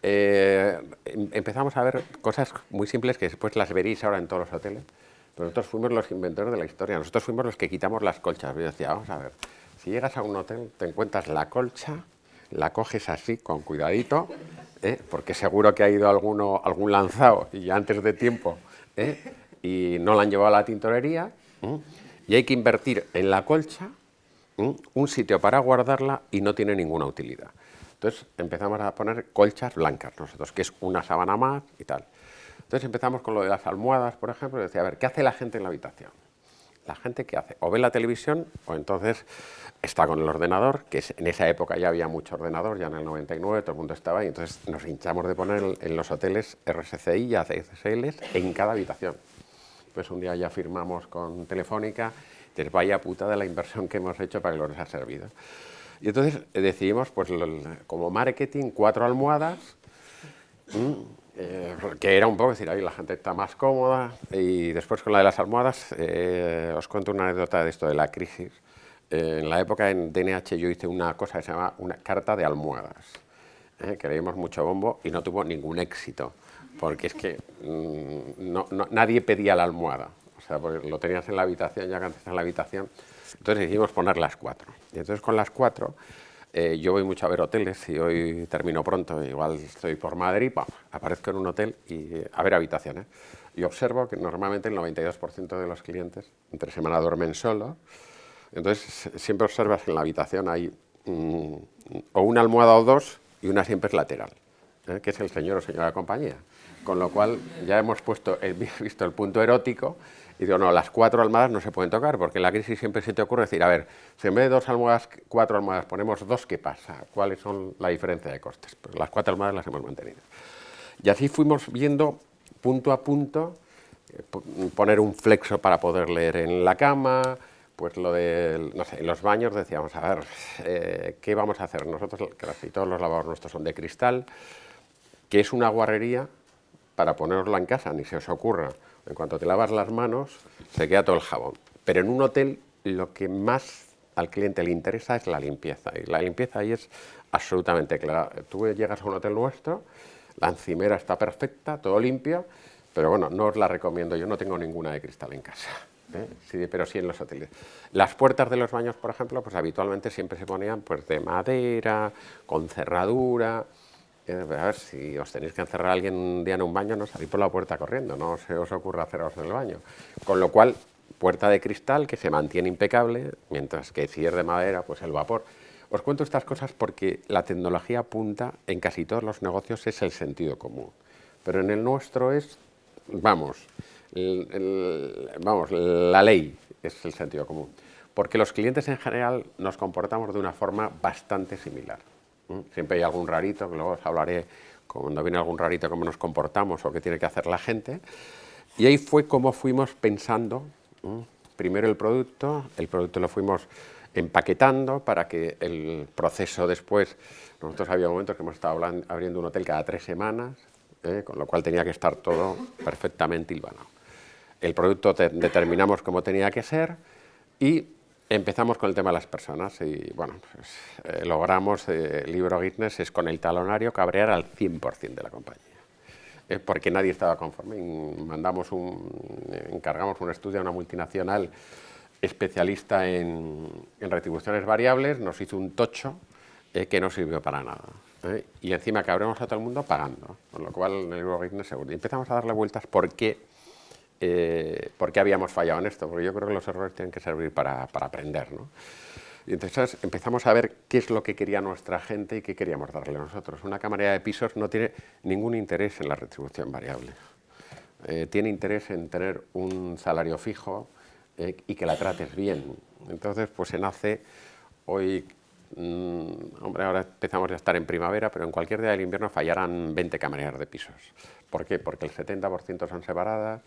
Eh, em, empezamos a ver cosas muy simples que después las veréis ahora en todos los hoteles, nosotros fuimos los inventores de la historia, nosotros fuimos los que quitamos las colchas. Yo decía, vamos a ver, si llegas a un hotel, te encuentras la colcha, la coges así, con cuidadito, ¿eh? porque seguro que ha ido alguno, algún lanzado y antes de tiempo ¿eh? y no la han llevado a la tintorería. Y hay que invertir en la colcha un sitio para guardarla y no tiene ninguna utilidad. Entonces empezamos a poner colchas blancas nosotros, que es una sábana más y tal. Entonces empezamos con lo de las almohadas, por ejemplo, y decía, a ver, ¿qué hace la gente en la habitación? la gente que hace o ve la televisión o entonces está con el ordenador, que en esa época ya había mucho ordenador, ya en el 99 todo el mundo estaba y entonces nos hinchamos de poner en los hoteles RSCI y ACSL en cada habitación. Pues un día ya firmamos con Telefónica, entonces vaya puta de la inversión que hemos hecho para que nos ha servido. Y entonces decidimos, pues como marketing, cuatro almohadas, eh, que era un poco decir, ahí la gente está más cómoda. Y después con la de las almohadas, eh, os cuento una anécdota de esto de la crisis. Eh, en la época en DNH yo hice una cosa que se llama una carta de almohadas, que leímos mucho bombo y no tuvo ningún éxito, porque es que mm, no, nadie pedía la almohada. O sea, porque lo tenías en la habitación, ya que en la habitación. Entonces decidimos poner las cuatro. Y entonces con las cuatro eh, yo voy mucho a ver hoteles y hoy termino pronto, igual estoy por Madrid, aparezco en un hotel y eh, a ver habitaciones. Y observo que normalmente el 92% de los clientes entre semana duermen solo. Entonces siempre observas en la habitación hay mm, o una almohada o dos y una siempre es lateral, ¿eh? que es el señor o señora compañía. Con lo cual ya hemos puesto, visto el punto erótico y digo, no, las cuatro almohadas no se pueden tocar, porque en la crisis siempre se te ocurre decir, a ver, si en vez de dos almohadas, cuatro almohadas ponemos dos, ¿qué pasa? ¿Cuáles son la diferencia de costes? Pues las cuatro almohadas las hemos mantenido. Y así fuimos viendo punto a punto, eh, poner un flexo para poder leer en la cama, pues lo de, no sé, en los baños decíamos, a ver, eh, ¿qué vamos a hacer? Nosotros, casi todos los lavabos nuestros son de cristal, que es una guarrería para ponerla en casa, ni se os ocurra. En cuanto te lavas las manos, se queda todo el jabón. Pero en un hotel lo que más al cliente le interesa es la limpieza. Y la limpieza ahí es absolutamente clara. Tú llegas a un hotel nuestro, la encimera está perfecta, todo limpio, pero bueno, no os la recomiendo. Yo no tengo ninguna de cristal en casa. ¿eh? Sí, pero sí en los hoteles. Las puertas de los baños, por ejemplo, pues habitualmente siempre se ponían pues, de madera, con cerradura. A ver, si os tenéis que encerrar a alguien un día en un baño, no salís por la puerta corriendo, no se os ocurra haceros en el baño. Con lo cual, puerta de cristal que se mantiene impecable, mientras que cierre de madera, pues el vapor. Os cuento estas cosas porque la tecnología punta en casi todos los negocios es el sentido común, pero en el nuestro es, vamos, vamos la ley es el sentido común, porque los clientes en general nos comportamos de una forma bastante similar. Siempre hay algún rarito, que luego os hablaré cuando viene algún rarito cómo nos comportamos o qué tiene que hacer la gente. Y ahí fue como fuimos pensando, primero el producto, el producto lo fuimos empaquetando para que el proceso después, nosotros había momentos que hemos estado abriendo un hotel cada tres semanas, ¿eh? con lo cual tenía que estar todo perfectamente hilvanado. El producto determinamos cómo tenía que ser y Empezamos con el tema de las personas y bueno, pues, eh, logramos, el eh, libro Guinness es con el talonario cabrear al 100% de la compañía, porque nadie estaba conforme. Mandamos un, encargamos un estudio a una multinacional especialista en, retribuciones variables, nos hizo un tocho eh, que no sirvió para nada. Y encima cabreamos a todo el mundo pagando, con lo cual el libro Guinness seguro. empezamos a darle vueltas por qué eh, por qué habíamos fallado en esto, porque yo creo que los errores tienen que servir para, aprender. ¿no? Y entonces empezamos a ver qué es lo que quería nuestra gente y qué queríamos darle nosotros. Una camarera de pisos no tiene ningún interés en la retribución variable. Eh, tiene interés en tener un salario fijo eh, y que la trates bien. Entonces, pues se nace hoy, mm, hombre, ahora empezamos a estar en primavera, pero en cualquier día del invierno fallarán 20 camareras de pisos. ¿Por qué? Porque el 70% son separadas,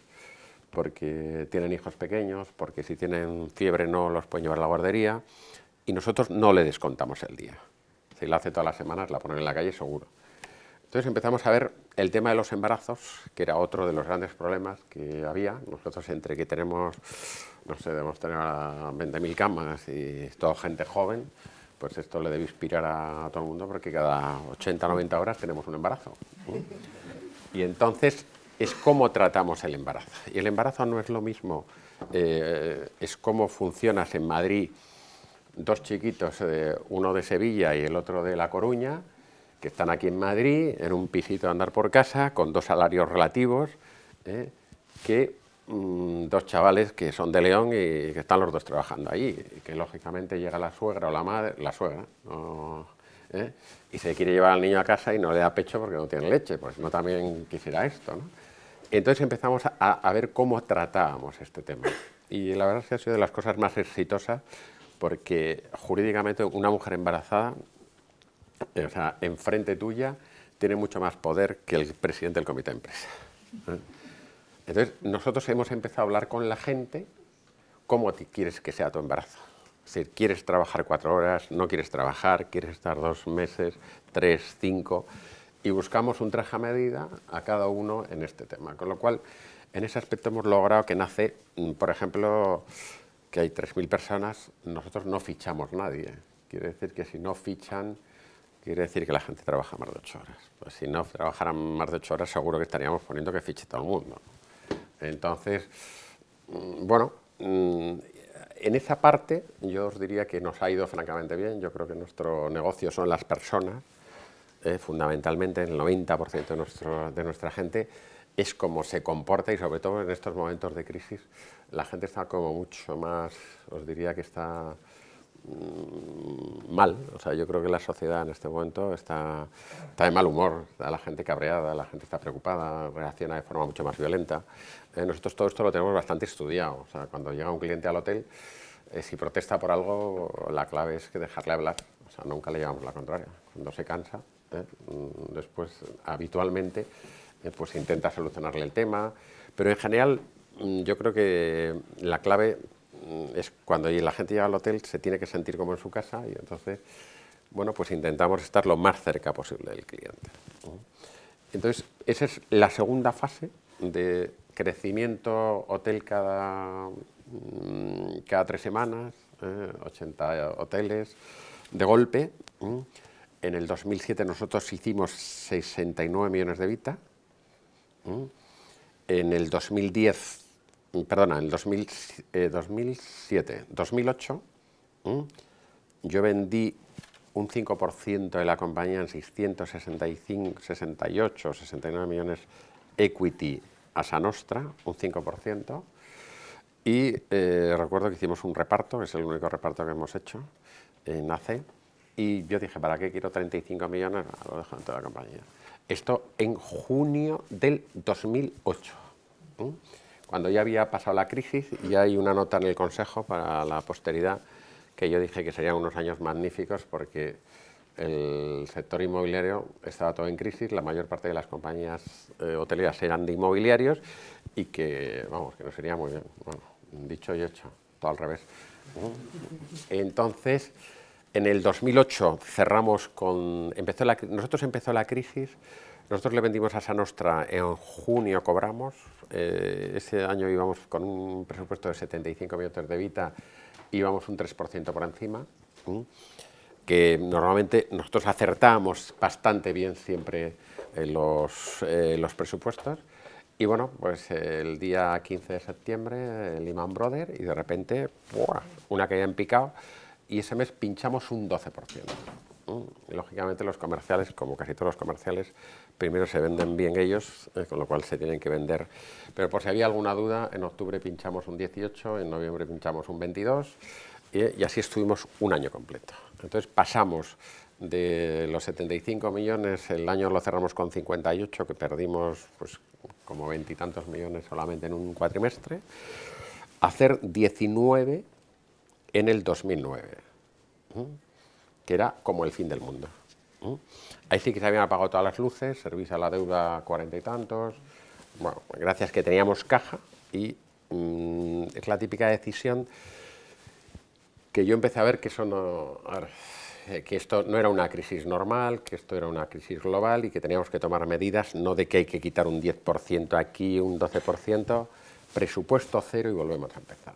porque tienen hijos pequeños, porque si tienen fiebre no los pueden llevar a la guardería, y nosotros no le descontamos el día. Si la hace todas las semanas, la ponen en la calle seguro. Entonces empezamos a ver el tema de los embarazos, que era otro de los grandes problemas que había. Nosotros entre que tenemos, no sé, debemos tener 20.000 camas y toda gente joven, pues esto le debe inspirar a todo el mundo porque cada 80-90 horas tenemos un embarazo. Y entonces es cómo tratamos el embarazo. Y el embarazo no es lo mismo, eh, es cómo funcionas en Madrid dos chiquitos, eh, uno de Sevilla y el otro de La Coruña, que están aquí en Madrid, en un pisito a andar por casa, con dos salarios relativos, eh, que mm, dos chavales que son de León y que están los dos trabajando ahí, y que lógicamente llega la suegra o la madre, la suegra, y se quiere llevar al niño a casa y no le da pecho porque no tiene leche, pues no también quisiera esto, ¿no? Entonces empezamos a, ver cómo tratábamos este tema. Y la verdad es que ha sido de las cosas más exitosas porque jurídicamente una mujer embarazada, eh, o sea, enfrente tuya, tiene mucho más poder que el presidente del comité de empresa. ¿eh? Entonces, nosotros hemos empezado a hablar con la gente cómo quieres que sea tu embarazo. Si ¿quieres trabajar cuatro horas? ¿No quieres trabajar? ¿Quieres estar dos meses? ¿Tres? ¿Cinco? y buscamos un traje a medida a cada uno en este tema. Con lo cual, en ese aspecto hemos logrado que nace, mm, por ejemplo, que hay 3.000 personas, nosotros no fichamos nadie. Quiere decir que si no fichan, quiere decir que la gente trabaja más de 8 horas. Pues si no trabajaran más de 8 horas, seguro que estaríamos poniendo que fiche todo el mundo. Entonces, mm, bueno, mm, en esa parte yo os diría que nos ha ido francamente bien. Yo creo que nuestro negocio son las personas. Eh, fundamentalmente el 90% de, nuestra gente, es como se comporta y sobre todo en estos momentos de crisis, la gente está como mucho más, os diría que está mm, mal. O sea, yo creo que la sociedad en este momento está, está de mal humor, está la gente cabreada, la gente está preocupada, reacciona de forma mucho más violenta. Eh, nosotros todo esto lo tenemos bastante estudiado. O cuando llega un cliente al hotel, eh, si protesta por algo, la clave es que dejarle hablar. O sea, nunca le llevamos la contraria. Cuando se cansa, ¿eh? Mm, después, habitualmente, eh, pues intenta solucionarle el tema, pero en general mm, yo creo que la clave mm, es cuando la gente llega al hotel se tiene que sentir como en su casa y entonces, bueno, pues intentamos estar lo más cerca posible del cliente. Entonces, esa es la segunda fase de crecimiento hotel cada, cada tres semanas, 80 ¿eh? hoteles de golpe en el 2007 nosotros hicimos 69 millones de Vita. En el 2010, perdona, en el 2007, 2008, eh, yo vendí un 5% de la compañía en 665, 68, 69 millones equity a Sanostra, un 5%. Y eh, recuerdo que hicimos un reparto, que es el único reparto que hemos hecho en ACE, y yo dije, ¿para qué quiero 35 millones? lo dejo en toda la compañía. Esto en junio del 2008, ¿eh? cuando ya había pasado la crisis y hay una nota en el Consejo para la posteridad que yo dije que serían unos años magníficos porque el sector inmobiliario estaba todo en crisis, la mayor parte de las compañías eh, hoteleras eran de inmobiliarios y que, vamos, que no sería muy bien. Bueno, dicho y hecho, todo al revés. Entonces, en el 2008 cerramos con... Empezó la, nosotros empezó la crisis, nosotros le vendimos a Sanostra, en junio cobramos, eh, ese año íbamos con un presupuesto de 75 millones de vita, íbamos un 3% por encima, que normalmente nosotros acertábamos bastante bien siempre eh, los, eh, los presupuestos, y bueno, pues el día 15 de septiembre, Lehman Brothers, y de repente, ¡buah! una caída en picado, y ese mes pinchamos un 12%. Mm, lógicamente los comerciales, como casi todos los comerciales, primero se venden bien ellos, eh, con lo cual se tienen que vender. Pero por si había alguna duda, en octubre pinchamos un 18, en noviembre pinchamos un 22 y, así estuvimos un año completo. Entonces pasamos de los 75 millones, el año lo cerramos con 58, que perdimos pues, como veintitantos millones solamente en un cuatrimestre, a hacer 19 en el 2009, que era como el fin del mundo. Ahí sí que se habían apagado todas las luces, servicio a la deuda cuarenta y tantos, bueno, pues gracias que teníamos caja y mm, es la típica decisión que yo empecé a ver que eso no, eh, que esto no era una crisis normal, que esto era una crisis global y que teníamos que tomar medidas, no de que hay que quitar un 10% aquí, un 12%, presupuesto cero y volvemos a empezar.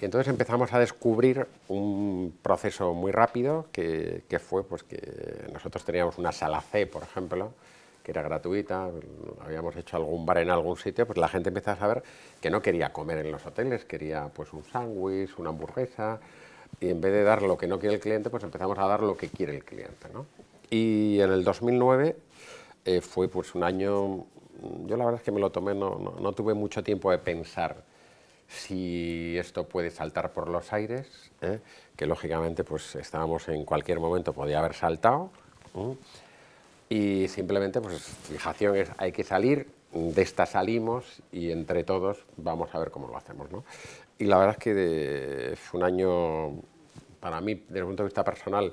Y entonces empezamos a descubrir un proceso muy rápido que, fue pues que nosotros teníamos una sala C, por ejemplo, que era gratuita, habíamos hecho algún bar en algún sitio, pues la gente empezó a saber que no quería comer en los hoteles, quería pues un sándwich, una hamburguesa, y en vez de dar lo que no quiere el cliente, pues empezamos a dar lo que quiere el cliente. ¿no? Y en el 2009 eh, fue pues un año, yo la verdad es que me lo tomé, no, no tuve mucho tiempo de pensar si esto puede saltar por los aires, ¿eh? que lógicamente pues, estábamos en cualquier momento, podía haber saltado, ¿eh? y simplemente pues fijación es hay que salir, de esta salimos y entre todos vamos a ver cómo lo hacemos. ¿no? Y la verdad es que es un año, para mí, desde el punto de vista personal,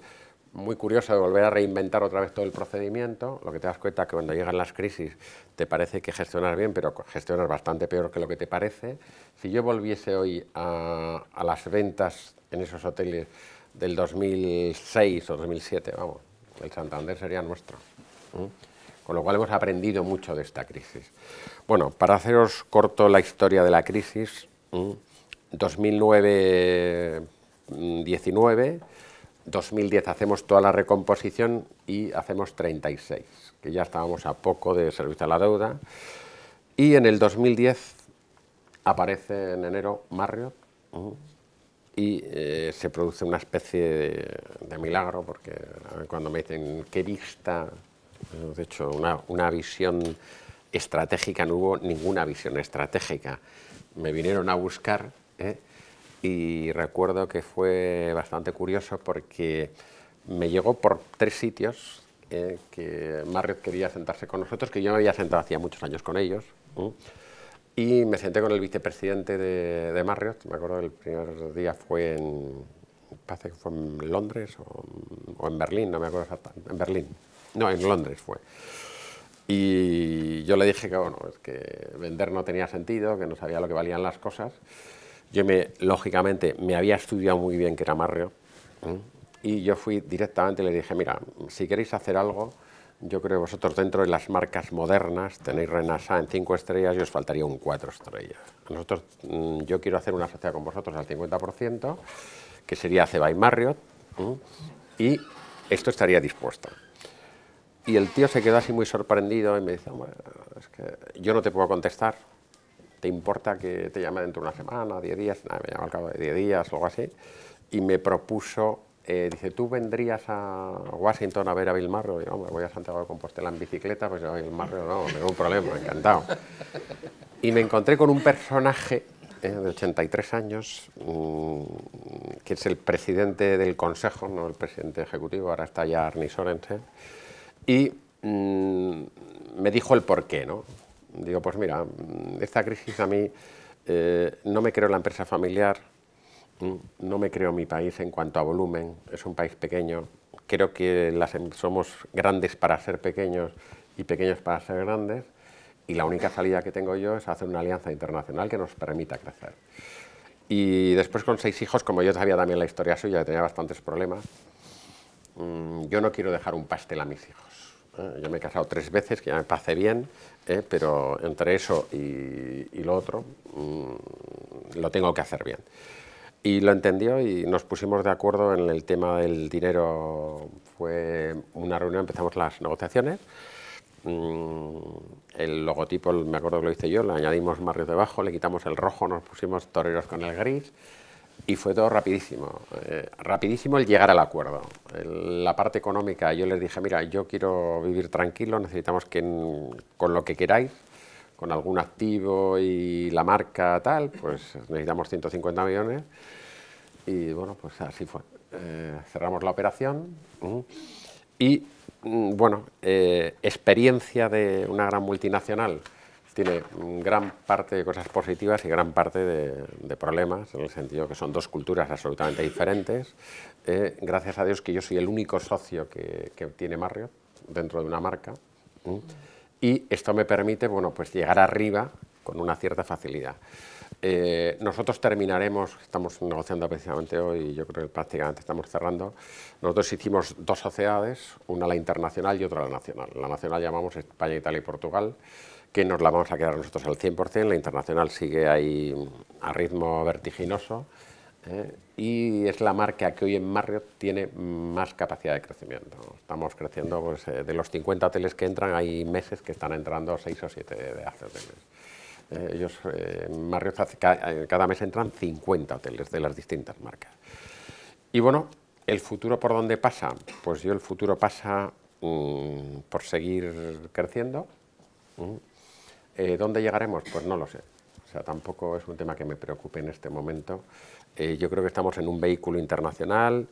muy curioso de volver a reinventar otra vez todo el procedimiento. Lo que te das cuenta es que cuando llegan las crisis te parece que gestionas bien, pero gestionas bastante peor que lo que te parece. Si yo volviese hoy a, las ventas en esos hoteles del 2006 o 2007, vamos, el Santander sería nuestro. Con lo cual hemos aprendido mucho de esta crisis. Bueno, para haceros corto la historia de la crisis, 2009 2009-19 2010 hacemos toda la recomposición y hacemos 36, que ya estábamos a poco de servicio a la deuda. Y en el 2010 aparece en enero Marriott y eh, se produce una especie de, milagro, porque cuando me dicen qué vista, de hecho, una, visión estratégica, no hubo ninguna visión estratégica. Me vinieron a buscar ¿eh? y recuerdo que fue bastante curioso porque me llegó por tres sitios eh, que Marriott quería sentarse con nosotros, que yo me había sentado hacía muchos años con ellos. Y me senté con el vicepresidente de, Marriott, me acuerdo el primer día fue en, fue en Londres o, en Berlín, no me acuerdo exactamente, en Berlín, no, en Londres fue. Y yo le dije que, bueno, es que vender no tenía sentido, que no sabía lo que valían las cosas yo, me, lógicamente, me había estudiado muy bien que era Marriott y yo fui directamente y le dije, mira, si queréis hacer algo, yo creo que vosotros dentro de las marcas modernas tenéis Renasa en 5 estrellas y os faltaría un 4 estrellas. Nosotros, mm, yo quiero hacer una sociedad con vosotros al 50%, que sería Ceba y Marriott, y esto estaría dispuesto. Y el tío se quedó así muy sorprendido y me dice, bueno, es que yo no te puedo contestar, ¿te importa que te llame dentro de una semana, 10 días? me llamo al cabo de 10 días algo así, y me propuso, eh, dice, ¿tú vendrías a Washington a ver a Bill Marro? yo, me voy a Santiago de Compostela en bicicleta, pues yo a Bill Marro no, ningún problema, encantado. Y me encontré con un personaje eh, de 83 años, mm, que es el presidente del Consejo, no el presidente ejecutivo, ahora está ya Arnie Sorensen, y mm, me dijo el porqué, ¿no? digo, pues mira, esta crisis a mí eh, no me creo la empresa familiar, no me creo mi país en cuanto a volumen, es un país pequeño, creo que las, em, somos grandes para ser pequeños y pequeños para ser grandes, y la única salida que tengo yo es hacer una alianza internacional que nos permita crecer. Y después con seis hijos, como yo sabía también la historia suya, tenía bastantes problemas, mm, yo no quiero dejar un pastel a mis hijos eh, yo me he casado tres veces, que ya me pasé bien, eh, pero entre eso y, lo otro mm, lo tengo que hacer bien. Y lo entendió y nos pusimos de acuerdo en el tema del dinero. Fue una reunión, empezamos las negociaciones. Mm, el logotipo, me acuerdo que lo hice yo, le añadimos barrios debajo, le quitamos el rojo, nos pusimos toreros con el gris y fue todo rapidísimo. Eh, rapidísimo el llegar al acuerdo. la parte económica, yo les dije, mira, yo quiero vivir tranquilo, necesitamos que con lo que queráis, con algún activo y la marca tal, pues necesitamos 150 millones. Y bueno, pues así fue. Eh, cerramos la operación y, mm, bueno, eh, experiencia de una gran multinacional tiene gran parte de cosas positivas y gran parte de, problemas, en el sentido que son dos culturas absolutamente diferentes. Eh, gracias a Dios que yo soy el único socio que, tiene Marriott dentro de una marca. Y esto me permite bueno, pues llegar arriba con una cierta facilidad. Eh, nosotros terminaremos, estamos negociando precisamente hoy, yo creo que prácticamente estamos cerrando. Nosotros hicimos dos sociedades, una la internacional y otra la nacional. La nacional llamamos España, Italia y Portugal que nos la vamos a quedar nosotros al 100%, la internacional sigue ahí mm, a ritmo vertiginoso eh, y es la marca que hoy en Marriott tiene más capacidad de crecimiento. Estamos creciendo, pues, eh, de los 50 hoteles que entran, hay meses que están entrando 6 o 7 de hoteles. Eh, ellos, en Marriott, cada, mes entran 50 hoteles de las distintas marcas. Y bueno, ¿el futuro por dónde pasa? Pues yo el futuro pasa mm, por seguir creciendo, mm, eh, ¿Dónde llegaremos? Pues no lo sé. O sea, tampoco es un tema que me preocupe en este momento. Eh, yo creo que estamos en un vehículo internacional.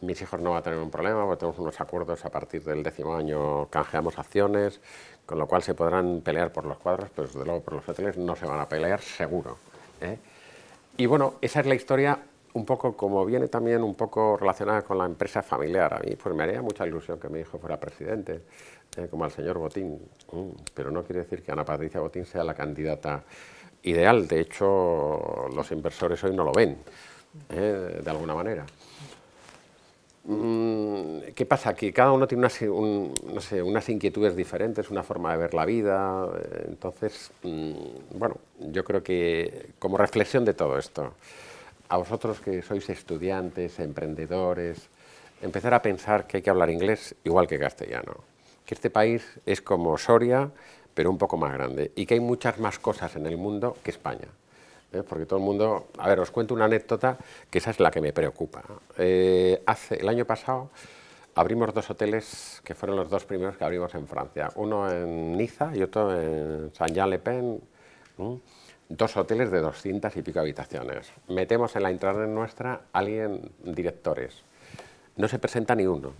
Mis hijos no van a tener un problema porque tenemos unos acuerdos a partir del décimo año, canjeamos acciones, con lo cual se podrán pelear por los cuadros, pero desde luego por los hoteles no se van a pelear seguro. ¿eh? Y bueno, esa es la historia un poco como viene también un poco relacionada con la empresa familiar. A mí pues me haría mucha ilusión que mi hijo fuera presidente eh, como al señor Botín, mm, pero no quiere decir que Ana Patricia Botín sea la candidata ideal, de hecho los inversores hoy no lo ven, eh, de alguna manera. Mm, ¿Qué pasa? Que cada uno tiene unas inquietudes diferentes, una forma de ver la vida, eh, entonces, mm, bueno, yo creo que como reflexión de todo esto, a vosotros que sois estudiantes, emprendedores, empezar a pensar que hay que hablar inglés igual que castellano que este país es como Soria, pero un poco más grande, y que hay muchas más cosas en el mundo que España. ¿eh? Porque todo el mundo... A ver, os cuento una anécdota, que esa es la que me preocupa. Eh, hace, el año pasado abrimos dos hoteles que fueron los dos primeros que abrimos en Francia, uno en Niza y otro en Saint-Jean-le-Pen, pen dos hoteles de 200 y pico habitaciones. Metemos en la entrada nuestra alguien, directores. No se presenta ni uno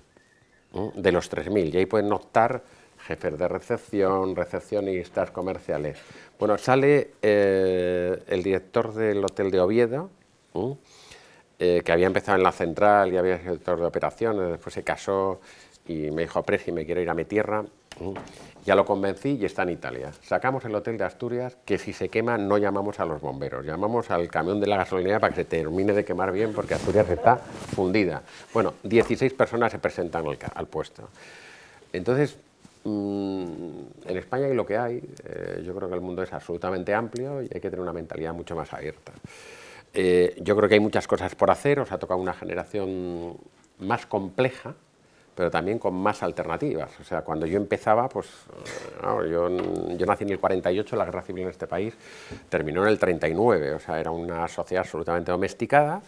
¿eh? de los 3.000, y ahí pueden optar jefes de recepción, recepcionistas, comerciales. Bueno, sale eh, el director del Hotel de Oviedo, ¿eh? que había empezado en la central y había sido director de operaciones, después se casó y me dijo, y me quiero ir a mi tierra. Ya lo convencí y está en Italia. Sacamos el hotel de Asturias, que si se quema no llamamos a los bomberos, llamamos al camión de la gasolinera para que se termine de quemar bien, porque Asturias está fundida. Bueno, 16 personas se presentan al, puesto. Entonces, mm, en España hay lo que hay, eh, yo creo que el mundo es absolutamente amplio y hay que tener una mentalidad mucho más abierta. Eh, yo creo que hay muchas cosas por hacer, os ha tocado una generación más compleja, pero también con más alternativas. O sea, cuando yo empezaba, pues eh, yo, yo, nací en el 48, la guerra civil en este país terminó en el 39, o sea, era una sociedad absolutamente domesticada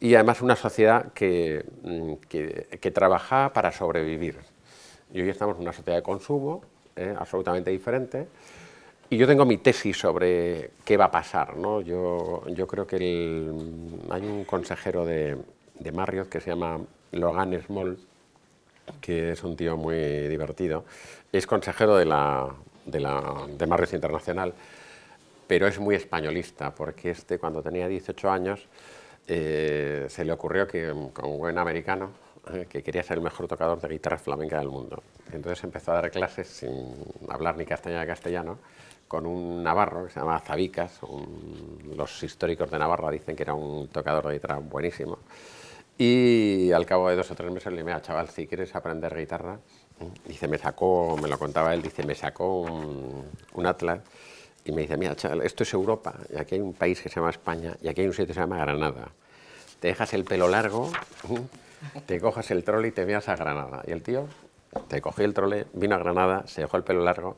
y además una sociedad mm, que, que, trabajaba para sobrevivir. Y hoy estamos en una sociedad de consumo eh, absolutamente diferente. Y yo tengo mi tesis sobre qué va a pasar. ¿no? Yo, yo creo que el, hay un consejero de, de Marriott que se llama Logan Small, que es un tío muy divertido. Es consejero de la, de Marriott Internacional, pero es muy españolista, porque este cuando tenía 18 años eh, se le ocurrió que como buen americano eh, que quería ser el mejor tocador de guitarra flamenca del mundo. Entonces empezó a dar clases sin hablar ni castellano ni castellano con un navarro que se llama Zabicas, los históricos de Navarra dicen que era un tocador de guitarra buenísimo. Y al cabo de dos o tres meses le dije, mira, chaval, si quieres aprender guitarra, dice, me sacó, me lo contaba él, dice, me sacó un, atlas y me dice, mira, chaval, esto es Europa, y aquí hay un país que se llama España, y aquí hay un sitio que se llama Granada. Te dejas el pelo largo, te cojas el trole y te veas a Granada. Y el tío te cogió el trole, vino a Granada, se dejó el pelo largo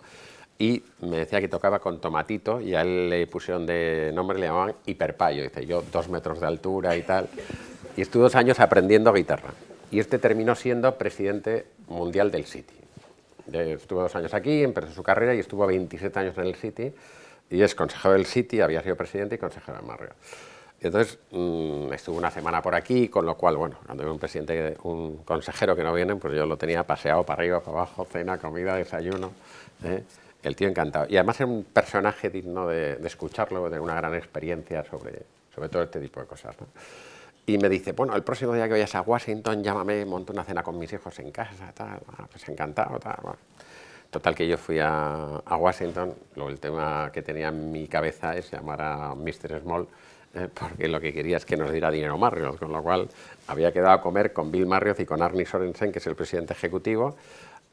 y me decía que tocaba con tomatito y a él le pusieron de nombre, le llamaban hiperpayo. Dice, yo dos metros de altura y tal y estuvo dos años aprendiendo guitarra. Y este terminó siendo presidente mundial del City. Estuvo dos años aquí, empezó su carrera y estuvo 27 años en el City. Y es consejero del City, había sido presidente y consejero del Marrio. Entonces mm, estuvo una semana por aquí, con lo cual, bueno, cuando hay un presidente, un consejero que no viene, pues yo lo tenía paseado para arriba, para abajo, cena, comida, desayuno. ¿eh? El tío encantado. Y además era un personaje digno de, de escucharlo, de una gran experiencia sobre, sobre todo este tipo de cosas. ¿no? Y me dice, bueno, el próximo día que vayas a Washington, llámame, monto una cena con mis hijos en casa, tal, pues encantado, tal. Total que yo fui a, Washington, lo, el tema que tenía en mi cabeza es llamar a Mr. Small, eh, porque lo que quería es que nos diera dinero Marriott, con lo cual había quedado a comer con Bill Marriott y con Arne Sorensen, que es el presidente ejecutivo,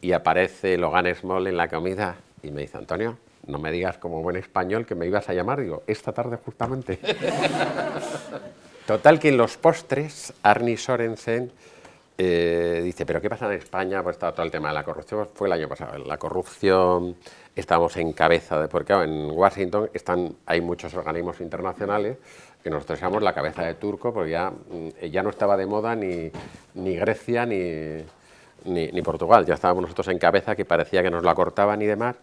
y aparece Logan Small en la comida y me dice, Antonio, no me digas como buen español que me ibas a llamar, digo, esta tarde justamente. Total que en los postres, Arni Sorensen eh, dice, pero ¿qué pasa en España? Pues está todo el tema de la corrupción, fue el año pasado, la corrupción, estamos en cabeza, de, porque en Washington están, hay muchos organismos internacionales que nosotros somos la cabeza de turco, porque ya, mm, no estaba de moda ni, Grecia ni, ni, Portugal, ya estábamos nosotros en cabeza, que parecía que nos la cortaban y demás.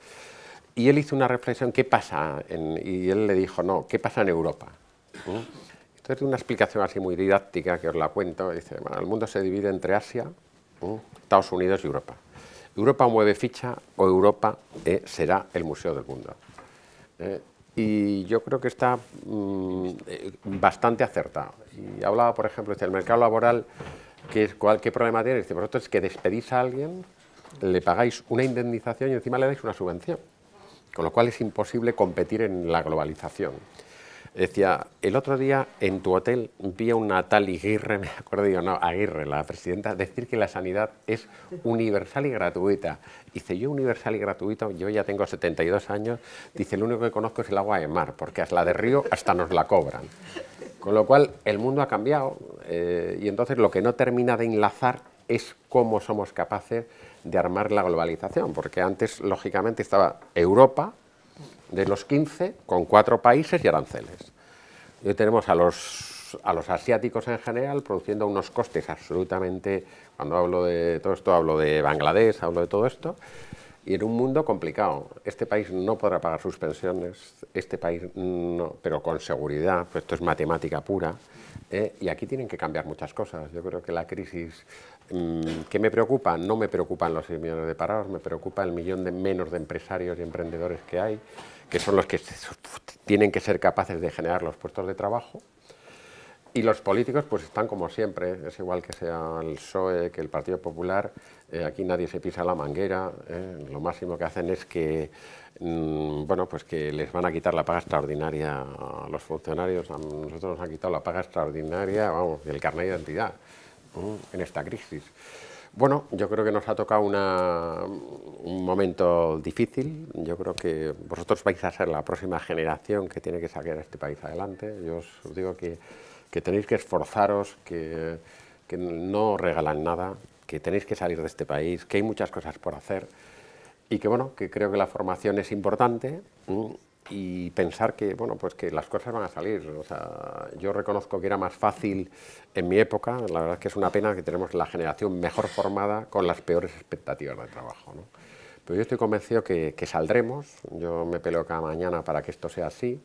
Y él hizo una reflexión, ¿qué pasa? y él le dijo, no, ¿qué pasa en Europa? ¿Mm? una explicación así muy didáctica que os la cuento, dice, bueno, el mundo se divide entre Asia, Estados Unidos y Europa. Europa mueve ficha o Europa eh, será el museo del mundo. Eh, y yo creo que está mm, eh, bastante acertado. Y hablaba, por ejemplo, del mercado laboral, que ¿qué problema tiene? Dice, vosotros es que despedís a alguien, le pagáis una indemnización y encima le dais una subvención. Con lo cual es imposible competir en la globalización. Decía, el otro día en tu hotel vi a una tal Aguirre, me acuerdo, digo, no, Aguirre, la presidenta, decir que la sanidad es universal y gratuita. Dice, yo universal y gratuito, yo ya tengo 72 años, dice, lo único que conozco es el agua de mar, porque es la de río hasta nos la cobran. Con lo cual, el mundo ha cambiado eh, y entonces lo que no termina de enlazar es cómo somos capaces de armar la globalización, porque antes, lógicamente, estaba Europa, de los 15 con cuatro países y aranceles. Y hoy tenemos a los, a los asiáticos en general produciendo unos costes absolutamente, cuando hablo de todo esto, hablo de Bangladesh, hablo de todo esto, y en un mundo complicado. Este país no podrá pagar sus pensiones, este país no, pero con seguridad, pues esto es matemática pura, ¿eh? y aquí tienen que cambiar muchas cosas. Yo creo que la crisis Mm, ¿Qué me preocupa? No me preocupan los 6 millones de parados, me preocupa el millón de menos de empresarios y emprendedores que hay, que son los que tienen que ser capaces de generar los puestos de trabajo. Y los políticos pues están como siempre, es igual que sea el PSOE, que el Partido Popular, eh, aquí nadie se pisa la manguera, eh, lo máximo que hacen es que, mm, bueno, pues que les van a quitar la paga extraordinaria a los funcionarios, a nosotros nos han quitado la paga extraordinaria, vamos, el carnet de identidad. Mm, en esta crisis. Bueno, yo creo que nos ha tocado un momento difícil. Yo creo que vosotros vais a ser la próxima generación que tiene que sacar a este país adelante. Yo os digo que, tenéis que esforzaros, que, que no regalan nada, que tenéis que salir de este país, que hay muchas cosas por hacer y que bueno, que creo que la formación es importante mm, y pensar que, bueno, pues que las cosas van a salir. O sea, yo reconozco que era más fácil en mi época, la verdad es que es una pena que tenemos la generación mejor formada con las peores expectativas de trabajo. ¿no? Pero yo estoy convencido que, saldremos, yo me peleo cada mañana para que esto sea así,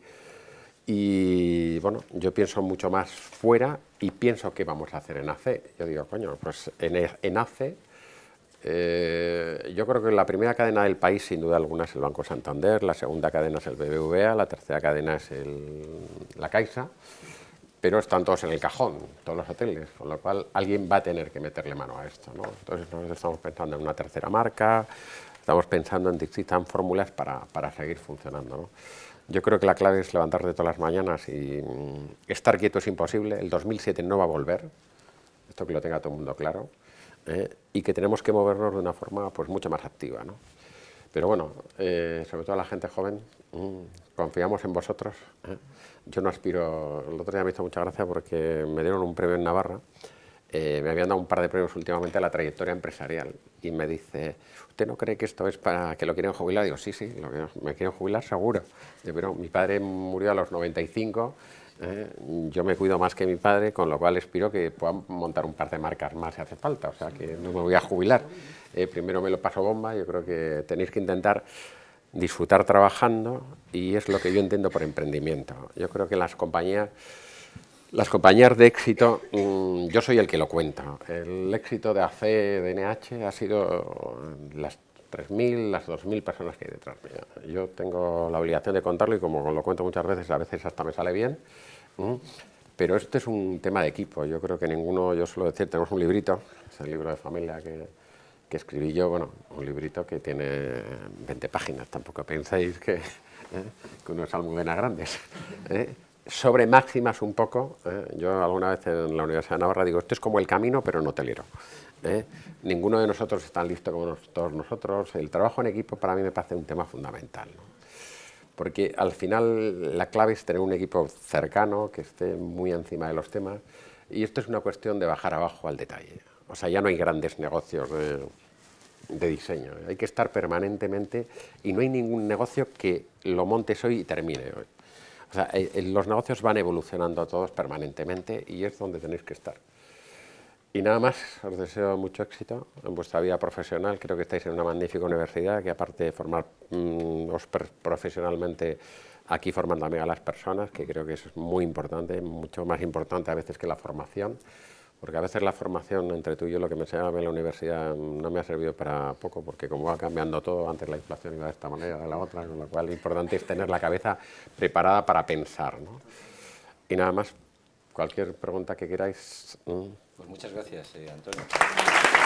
y bueno, yo pienso mucho más fuera y pienso qué vamos a hacer en ACE. Yo digo, coño, pues en, e, en ACE eh, yo creo que la primera cadena del país, sin duda alguna, es el Banco Santander, la segunda cadena es el BBVA, la tercera cadena es la Caixa, pero están todos en el cajón, todos los hoteles, con lo cual alguien va a tener que meterle mano a esto. Entonces nosotros estamos pensando en una tercera marca, estamos pensando en distintas fórmulas para, seguir funcionando. Yo creo que la clave es levantarte todas las mañanas y mm, estar quieto es imposible, el 2007 no va a volver, esto que lo tenga todo el mundo claro. ¿eh? y que tenemos que movernos de una forma pues, mucho más activa. ¿no? Pero bueno, eh, sobre todo a la gente joven, mm, confiamos en vosotros. ¿eh? Yo no aspiro, el otro día me hizo mucha gracia porque me dieron un premio en Navarra, me habían dado un par de premios últimamente a la trayectoria empresarial y me dice, ¿usted no cree que esto es para que lo quieren jubilar? Digo, sí, sí, me quieren jubilar seguro. pero mi padre murió a los 95 ¿eh? Yo me cuido más que mi padre, con lo cual espero que puedan montar un par de marcas más si hace falta, o sea que no me voy a jubilar. Eh, primero me lo paso bomba, yo creo que tenéis que intentar disfrutar trabajando y es lo que yo entiendo por emprendimiento. Yo creo que las compañías, las compañías de éxito, mm, yo soy el que lo cuenta. El éxito de AC, de ha sido las 3.000, las 2.000 personas que hay detrás Yo tengo la obligación de contarlo y como lo cuento muchas veces, a veces hasta me sale bien, ¿Mm? Pero este es un tema de equipo, yo creo que ninguno, yo suelo decir, tenemos un librito, es el libro de familia que, escribí yo, bueno, un librito que tiene 20 páginas, tampoco pensáis que, ¿eh? que unos almudenas grandes. ¿eh? Sobre máximas un poco, ¿eh? yo alguna vez en la Universidad de Navarra digo, esto es como el camino, pero no te liro. ¿eh? Ninguno de nosotros es tan listo como todos nosotros, el trabajo en equipo para mí me parece un tema fundamental porque al final la clave es tener un equipo cercano, que esté muy encima de los temas, y esto es una cuestión de bajar abajo al detalle. O sea, ya no hay grandes negocios de, diseño, hay que estar permanentemente y no hay ningún negocio que lo montes hoy y termine hoy. O sea, eh, eh, los negocios van evolucionando todos permanentemente y es donde tenéis que estar. Y nada más, os deseo mucho éxito en vuestra vida profesional. Creo que estáis en una magnífica universidad que aparte de formaros mm, profesionalmente, aquí forman también a las personas, que creo que eso es muy importante, mucho más importante a veces que la formación, porque a veces la formación entre tú y yo, lo que me enseñaba en la universidad, mm, no me ha servido para poco, porque como va cambiando todo, antes la inflación iba de esta manera, de la otra, con lo cual lo importante es tener la cabeza preparada para pensar. ¿no? Y nada más, cualquier pregunta que queráis... Mm, pues muchas gracias, eh, Antonio.